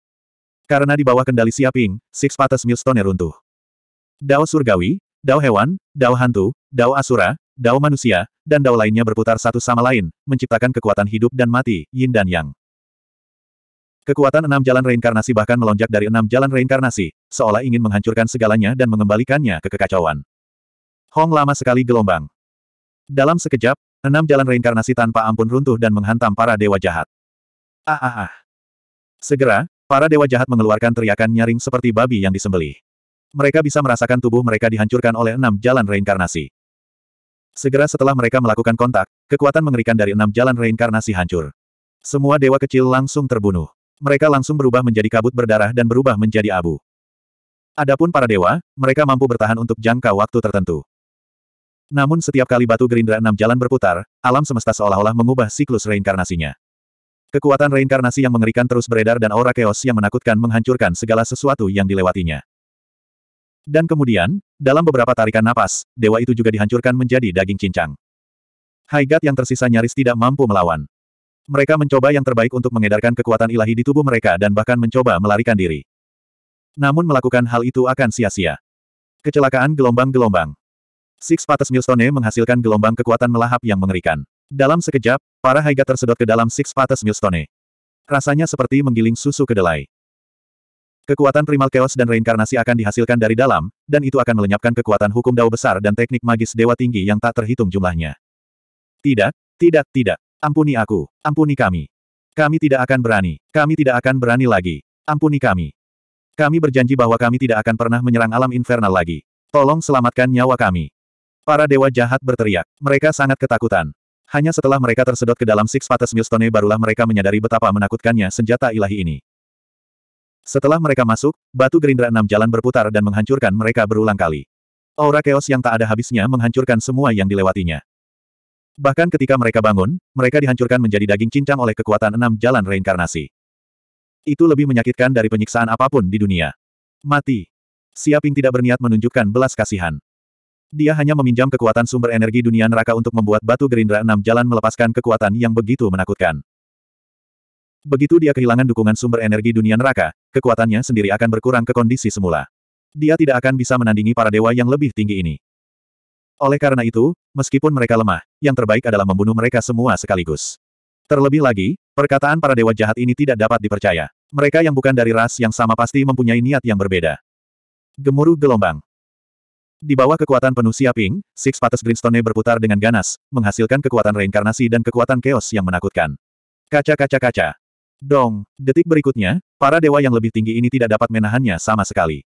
Karena di bawah kendali Siaping, Six Patas Milstone runtuh. Dao Surgawi, Dao Hewan, Dao Hantu, Dao Asura, dao manusia, dan dao lainnya berputar satu sama lain, menciptakan kekuatan hidup dan mati, yin dan yang. Kekuatan enam jalan reinkarnasi bahkan melonjak dari enam jalan reinkarnasi, seolah ingin menghancurkan segalanya dan mengembalikannya ke kekacauan. Hong lama sekali gelombang. Dalam sekejap, enam jalan reinkarnasi tanpa ampun runtuh dan menghantam para dewa jahat. Ah ah ah. Segera, para dewa jahat mengeluarkan teriakan nyaring seperti babi yang disembelih. Mereka bisa merasakan tubuh mereka dihancurkan oleh enam jalan reinkarnasi. Segera setelah mereka melakukan kontak, kekuatan mengerikan dari enam jalan reinkarnasi hancur. Semua dewa kecil langsung terbunuh. Mereka langsung berubah menjadi kabut berdarah dan berubah menjadi abu. Adapun para dewa, mereka mampu bertahan untuk jangka waktu tertentu. Namun setiap kali batu gerindra enam jalan berputar, alam semesta seolah-olah mengubah siklus reinkarnasinya. Kekuatan reinkarnasi yang mengerikan terus beredar dan aura keos yang menakutkan menghancurkan segala sesuatu yang dilewatinya. Dan kemudian, dalam beberapa tarikan napas, dewa itu juga dihancurkan menjadi daging cincang. Haigat yang tersisa nyaris tidak mampu melawan. Mereka mencoba yang terbaik untuk mengedarkan kekuatan ilahi di tubuh mereka dan bahkan mencoba melarikan diri. Namun melakukan hal itu akan sia-sia. Kecelakaan gelombang-gelombang. Six Pates Milstone menghasilkan gelombang kekuatan melahap yang mengerikan. Dalam sekejap, para Haigat tersedot ke dalam Six Pates Milstone. Rasanya seperti menggiling susu kedelai. Kekuatan primal chaos dan reinkarnasi akan dihasilkan dari dalam, dan itu akan melenyapkan kekuatan hukum dao besar dan teknik magis dewa tinggi yang tak terhitung jumlahnya. Tidak, tidak, tidak. Ampuni aku, ampuni kami. Kami tidak akan berani, kami tidak akan berani lagi. Ampuni kami. Kami berjanji bahwa kami tidak akan pernah menyerang alam infernal lagi. Tolong selamatkan nyawa kami. Para dewa jahat berteriak. Mereka sangat ketakutan. Hanya setelah mereka tersedot ke dalam Six Pates Milstone barulah mereka menyadari betapa menakutkannya senjata ilahi ini. Setelah mereka masuk, batu gerindra enam jalan berputar dan menghancurkan mereka berulang kali. Aura keos yang tak ada habisnya menghancurkan semua yang dilewatinya. Bahkan ketika mereka bangun, mereka dihancurkan menjadi daging cincang oleh kekuatan enam jalan reinkarnasi. Itu lebih menyakitkan dari penyiksaan apapun di dunia. Mati. Siaping tidak berniat menunjukkan belas kasihan. Dia hanya meminjam kekuatan sumber energi dunia neraka untuk membuat batu gerindra enam jalan melepaskan kekuatan yang begitu menakutkan. Begitu dia kehilangan dukungan sumber energi dunia neraka, kekuatannya sendiri akan berkurang ke kondisi semula. Dia tidak akan bisa menandingi para dewa yang lebih tinggi ini. Oleh karena itu, meskipun mereka lemah, yang terbaik adalah membunuh mereka semua sekaligus. Terlebih lagi, perkataan para dewa jahat ini tidak dapat dipercaya. Mereka yang bukan dari ras yang sama pasti mempunyai niat yang berbeda. Gemuruh gelombang. Di bawah kekuatan penuh siaping, Six Pates Greenstone berputar dengan ganas, menghasilkan kekuatan reinkarnasi dan kekuatan chaos yang menakutkan. Kaca-kaca-kaca. Dong, detik berikutnya, para dewa yang lebih tinggi ini tidak dapat menahannya sama sekali.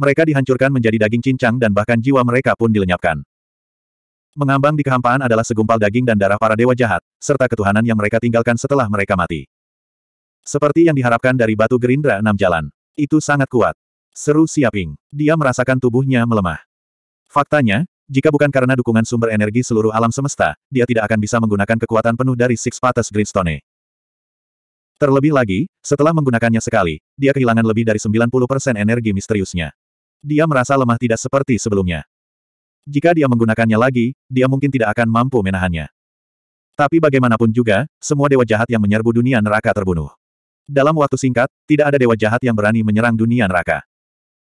Mereka dihancurkan menjadi daging cincang dan bahkan jiwa mereka pun dilenyapkan. Mengambang di kehampaan adalah segumpal daging dan darah para dewa jahat, serta ketuhanan yang mereka tinggalkan setelah mereka mati. Seperti yang diharapkan dari batu gerindra enam jalan. Itu sangat kuat. Seru Siaping. Dia merasakan tubuhnya melemah. Faktanya, jika bukan karena dukungan sumber energi seluruh alam semesta, dia tidak akan bisa menggunakan kekuatan penuh dari Six Patas Greenstone. Terlebih lagi, setelah menggunakannya sekali, dia kehilangan lebih dari 90% energi misteriusnya. Dia merasa lemah tidak seperti sebelumnya. Jika dia menggunakannya lagi, dia mungkin tidak akan mampu menahannya. Tapi bagaimanapun juga, semua dewa jahat yang menyerbu dunia neraka terbunuh. Dalam waktu singkat, tidak ada dewa jahat yang berani menyerang dunia neraka.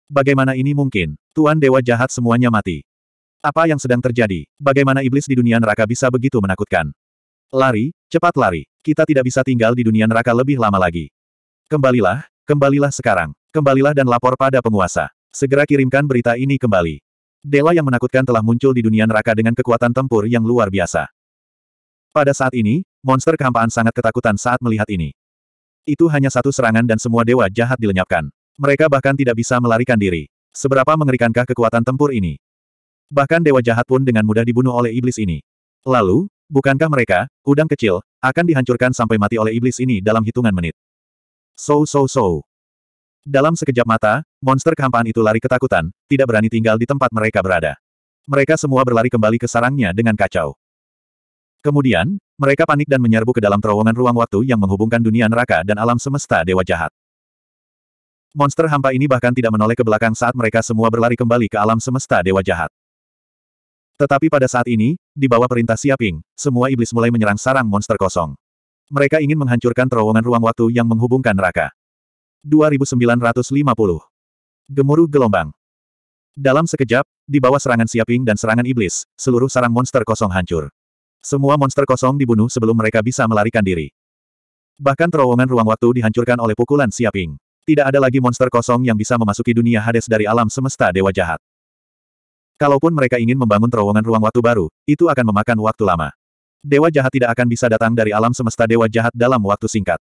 Bagaimana ini mungkin? Tuan dewa jahat semuanya mati. Apa yang sedang terjadi? Bagaimana iblis di dunia neraka bisa begitu menakutkan? Lari, cepat lari. Kita tidak bisa tinggal di dunia neraka lebih lama lagi. Kembalilah, kembalilah sekarang. Kembalilah dan lapor pada penguasa. Segera kirimkan berita ini kembali. Dela yang menakutkan telah muncul di dunia neraka dengan kekuatan tempur yang luar biasa. Pada saat ini, monster kehampaan sangat ketakutan saat melihat ini. Itu hanya satu serangan dan semua dewa jahat dilenyapkan. Mereka bahkan tidak bisa melarikan diri. Seberapa mengerikankah kekuatan tempur ini? Bahkan dewa jahat pun dengan mudah dibunuh oleh iblis ini. Lalu, Bukankah mereka, udang kecil, akan dihancurkan sampai mati oleh iblis ini dalam hitungan menit? So so so. Dalam sekejap mata, monster kehampaan itu lari ketakutan, tidak berani tinggal di tempat mereka berada. Mereka semua berlari kembali ke sarangnya dengan kacau. Kemudian, mereka panik dan menyerbu ke dalam terowongan ruang waktu yang menghubungkan dunia neraka dan alam semesta dewa jahat. Monster hampa ini bahkan tidak menoleh ke belakang saat mereka semua berlari kembali ke alam semesta dewa jahat. Tetapi pada saat ini, di bawah perintah Siaping, semua iblis mulai menyerang sarang monster kosong. Mereka ingin menghancurkan terowongan ruang waktu yang menghubungkan neraka. 2950. Gemuruh gelombang. Dalam sekejap, di bawah serangan Siaping dan serangan iblis, seluruh sarang monster kosong hancur. Semua monster kosong dibunuh sebelum mereka bisa melarikan diri. Bahkan terowongan ruang waktu dihancurkan oleh pukulan Siaping. Tidak ada lagi monster kosong yang bisa memasuki dunia Hades dari alam semesta dewa jahat. Kalaupun mereka ingin membangun terowongan ruang waktu baru, itu akan memakan waktu lama. Dewa jahat tidak akan bisa datang dari alam semesta dewa jahat dalam waktu singkat.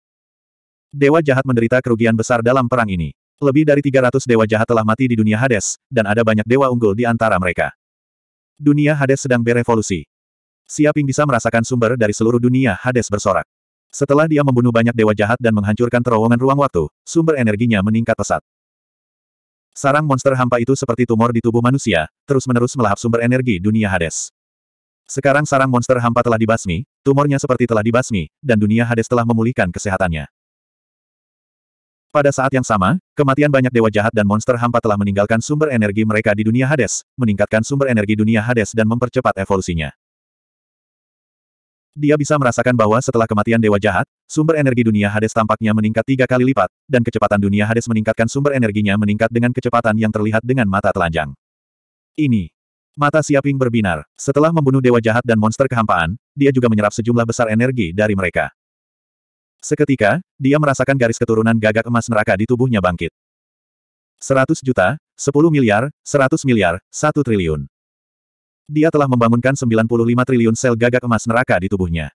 Dewa jahat menderita kerugian besar dalam perang ini. Lebih dari 300 dewa jahat telah mati di dunia Hades, dan ada banyak dewa unggul di antara mereka. Dunia Hades sedang berevolusi. Siaping bisa merasakan sumber dari seluruh dunia Hades bersorak. Setelah dia membunuh banyak dewa jahat dan menghancurkan terowongan ruang waktu, sumber energinya meningkat pesat. Sarang monster hampa itu seperti tumor di tubuh manusia, terus-menerus melahap sumber energi dunia Hades. Sekarang sarang monster hampa telah dibasmi, tumornya seperti telah dibasmi, dan dunia Hades telah memulihkan kesehatannya. Pada saat yang sama, kematian banyak dewa jahat dan monster hampa telah meninggalkan sumber energi mereka di dunia Hades, meningkatkan sumber energi dunia Hades dan mempercepat evolusinya. Dia bisa merasakan bahwa setelah kematian Dewa Jahat, sumber energi dunia Hades tampaknya meningkat tiga kali lipat, dan kecepatan dunia Hades meningkatkan sumber energinya meningkat dengan kecepatan yang terlihat dengan mata telanjang. Ini. Mata Siaping berbinar. Setelah membunuh Dewa Jahat dan monster kehampaan, dia juga menyerap sejumlah besar energi dari mereka. Seketika, dia merasakan garis keturunan gagak emas neraka di tubuhnya bangkit. 100 juta, 10 miliar, 100 miliar, 1 triliun. Dia telah membangunkan 95 triliun sel gagak emas neraka di tubuhnya.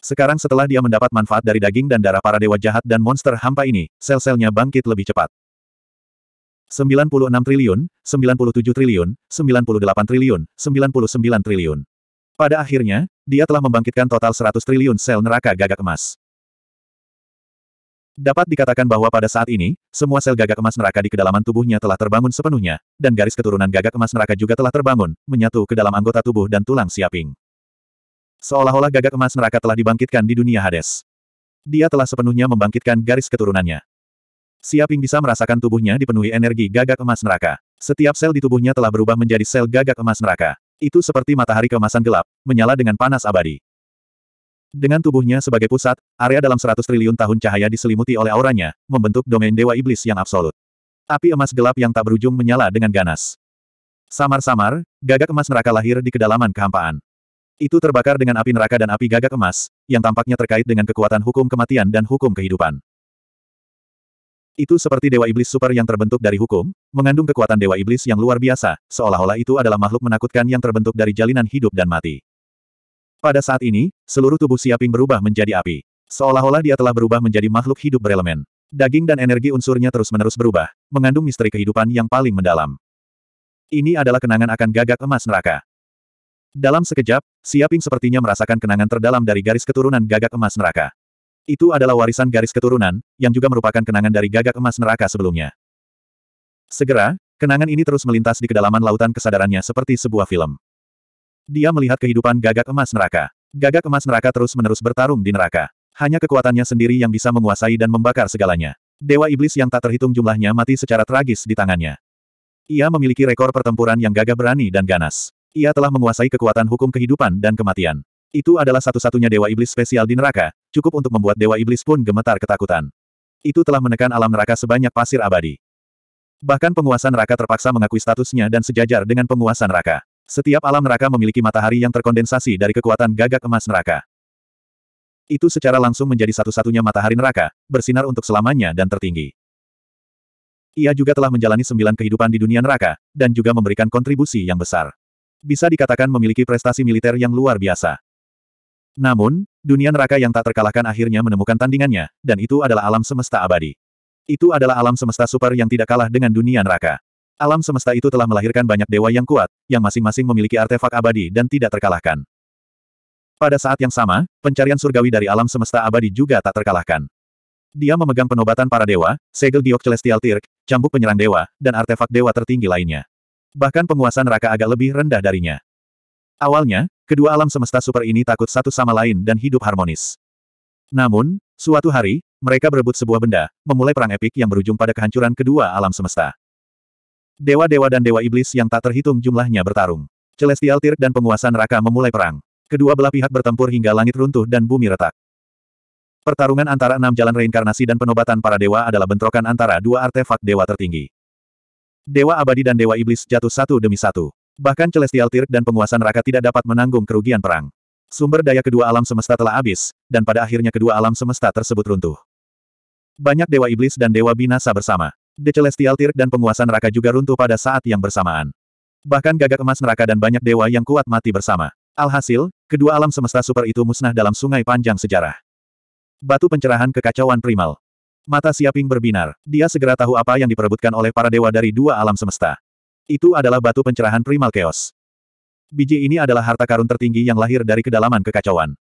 Sekarang setelah dia mendapat manfaat dari daging dan darah para dewa jahat dan monster hampa ini, sel-selnya bangkit lebih cepat. 96 triliun, 97 triliun, 98 triliun, 99 triliun. Pada akhirnya, dia telah membangkitkan total 100 triliun sel neraka gagak emas. Dapat dikatakan bahwa pada saat ini, semua sel gagak emas neraka di kedalaman tubuhnya telah terbangun sepenuhnya, dan garis keturunan gagak emas neraka juga telah terbangun, menyatu ke dalam anggota tubuh dan tulang siaping. Seolah-olah gagak emas neraka telah dibangkitkan di dunia Hades. Dia telah sepenuhnya membangkitkan garis keturunannya. Siaping bisa merasakan tubuhnya dipenuhi energi gagak emas neraka. Setiap sel di tubuhnya telah berubah menjadi sel gagak emas neraka. Itu seperti matahari kemasan gelap, menyala dengan panas abadi. Dengan tubuhnya sebagai pusat, area dalam seratus triliun tahun cahaya diselimuti oleh auranya, membentuk domain dewa iblis yang absolut. Api emas gelap yang tak berujung menyala dengan ganas. Samar-samar, gagak emas neraka lahir di kedalaman kehampaan. Itu terbakar dengan api neraka dan api gagak emas, yang tampaknya terkait dengan kekuatan hukum kematian dan hukum kehidupan. Itu seperti Dewa Iblis Super yang terbentuk dari hukum, mengandung kekuatan Dewa Iblis yang luar biasa, seolah-olah itu adalah makhluk menakutkan yang terbentuk dari jalinan hidup dan mati. Pada saat ini, seluruh tubuh Siaping berubah menjadi api. Seolah-olah dia telah berubah menjadi makhluk hidup berelemen. Daging dan energi unsurnya terus-menerus berubah, mengandung misteri kehidupan yang paling mendalam. Ini adalah kenangan akan gagak emas neraka. Dalam sekejap, Siaping sepertinya merasakan kenangan terdalam dari garis keturunan gagak emas neraka. Itu adalah warisan garis keturunan, yang juga merupakan kenangan dari gagak emas neraka sebelumnya. Segera, kenangan ini terus melintas di kedalaman lautan kesadarannya seperti sebuah film. Dia melihat kehidupan gagak emas neraka. Gagak emas neraka terus-menerus bertarung di neraka. Hanya kekuatannya sendiri yang bisa menguasai dan membakar segalanya. Dewa iblis yang tak terhitung jumlahnya mati secara tragis di tangannya. Ia memiliki rekor pertempuran yang gagah berani dan ganas. Ia telah menguasai kekuatan hukum kehidupan dan kematian. Itu adalah satu-satunya dewa iblis spesial di neraka, cukup untuk membuat dewa iblis pun gemetar ketakutan. Itu telah menekan alam neraka sebanyak pasir abadi. Bahkan penguasa neraka terpaksa mengakui statusnya dan sejajar dengan penguasa neraka. Setiap alam neraka memiliki matahari yang terkondensasi dari kekuatan gagak emas neraka. Itu secara langsung menjadi satu-satunya matahari neraka, bersinar untuk selamanya dan tertinggi. Ia juga telah menjalani sembilan kehidupan di dunia neraka, dan juga memberikan kontribusi yang besar. Bisa dikatakan memiliki prestasi militer yang luar biasa. Namun, dunia neraka yang tak terkalahkan akhirnya menemukan tandingannya, dan itu adalah alam semesta abadi. Itu adalah alam semesta super yang tidak kalah dengan dunia neraka. Alam semesta itu telah melahirkan banyak dewa yang kuat, yang masing-masing memiliki artefak abadi dan tidak terkalahkan. Pada saat yang sama, pencarian surgawi dari alam semesta abadi juga tak terkalahkan. Dia memegang penobatan para dewa, segel giok celestial tirk, cambuk penyerang dewa, dan artefak dewa tertinggi lainnya. Bahkan penguasa neraka agak lebih rendah darinya. Awalnya, kedua alam semesta super ini takut satu sama lain dan hidup harmonis. Namun, suatu hari, mereka berebut sebuah benda, memulai perang epik yang berujung pada kehancuran kedua alam semesta. Dewa-dewa dan dewa iblis yang tak terhitung jumlahnya bertarung. Celestial Tirk dan penguasa neraka memulai perang. Kedua belah pihak bertempur hingga langit runtuh dan bumi retak. Pertarungan antara enam jalan reinkarnasi dan penobatan para dewa adalah bentrokan antara dua artefak dewa tertinggi. Dewa abadi dan dewa iblis jatuh satu demi satu. Bahkan Celestial Tirk dan penguasa neraka tidak dapat menanggung kerugian perang. Sumber daya kedua alam semesta telah habis, dan pada akhirnya kedua alam semesta tersebut runtuh. Banyak dewa iblis dan dewa binasa bersama. The Celestial Tier dan penguasa neraka juga runtuh pada saat yang bersamaan. Bahkan gagak emas neraka dan banyak dewa yang kuat mati bersama. Alhasil, kedua alam semesta super itu musnah dalam sungai panjang sejarah. Batu pencerahan kekacauan primal. Mata Siaping berbinar. Dia segera tahu apa yang diperebutkan oleh para dewa dari dua alam semesta. Itu adalah batu pencerahan primal chaos. Biji ini adalah harta karun tertinggi yang lahir dari kedalaman kekacauan.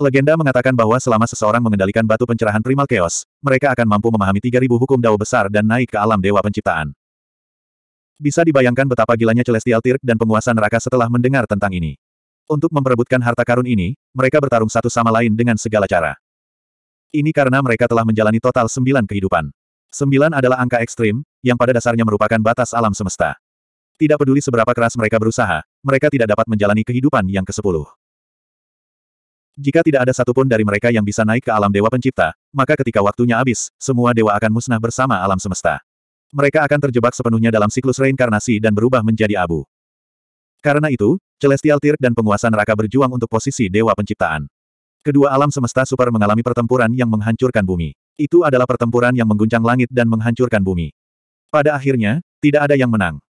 Legenda mengatakan bahwa selama seseorang mengendalikan batu pencerahan primal chaos, mereka akan mampu memahami 3000 hukum dao besar dan naik ke alam dewa penciptaan. Bisa dibayangkan betapa gilanya Celestial Tirk dan penguasa neraka setelah mendengar tentang ini. Untuk memperebutkan harta karun ini, mereka bertarung satu sama lain dengan segala cara. Ini karena mereka telah menjalani total sembilan kehidupan. Sembilan adalah angka ekstrim, yang pada dasarnya merupakan batas alam semesta. Tidak peduli seberapa keras mereka berusaha, mereka tidak dapat menjalani kehidupan yang ke kesepuluh. Jika tidak ada satupun dari mereka yang bisa naik ke alam dewa pencipta, maka ketika waktunya habis, semua dewa akan musnah bersama alam semesta. Mereka akan terjebak sepenuhnya dalam siklus reinkarnasi dan berubah menjadi abu. Karena itu, Celestial Tirk dan penguasa neraka berjuang untuk posisi dewa penciptaan. Kedua alam semesta super mengalami pertempuran yang menghancurkan bumi. Itu adalah pertempuran yang mengguncang langit dan menghancurkan bumi. Pada akhirnya, tidak ada yang menang.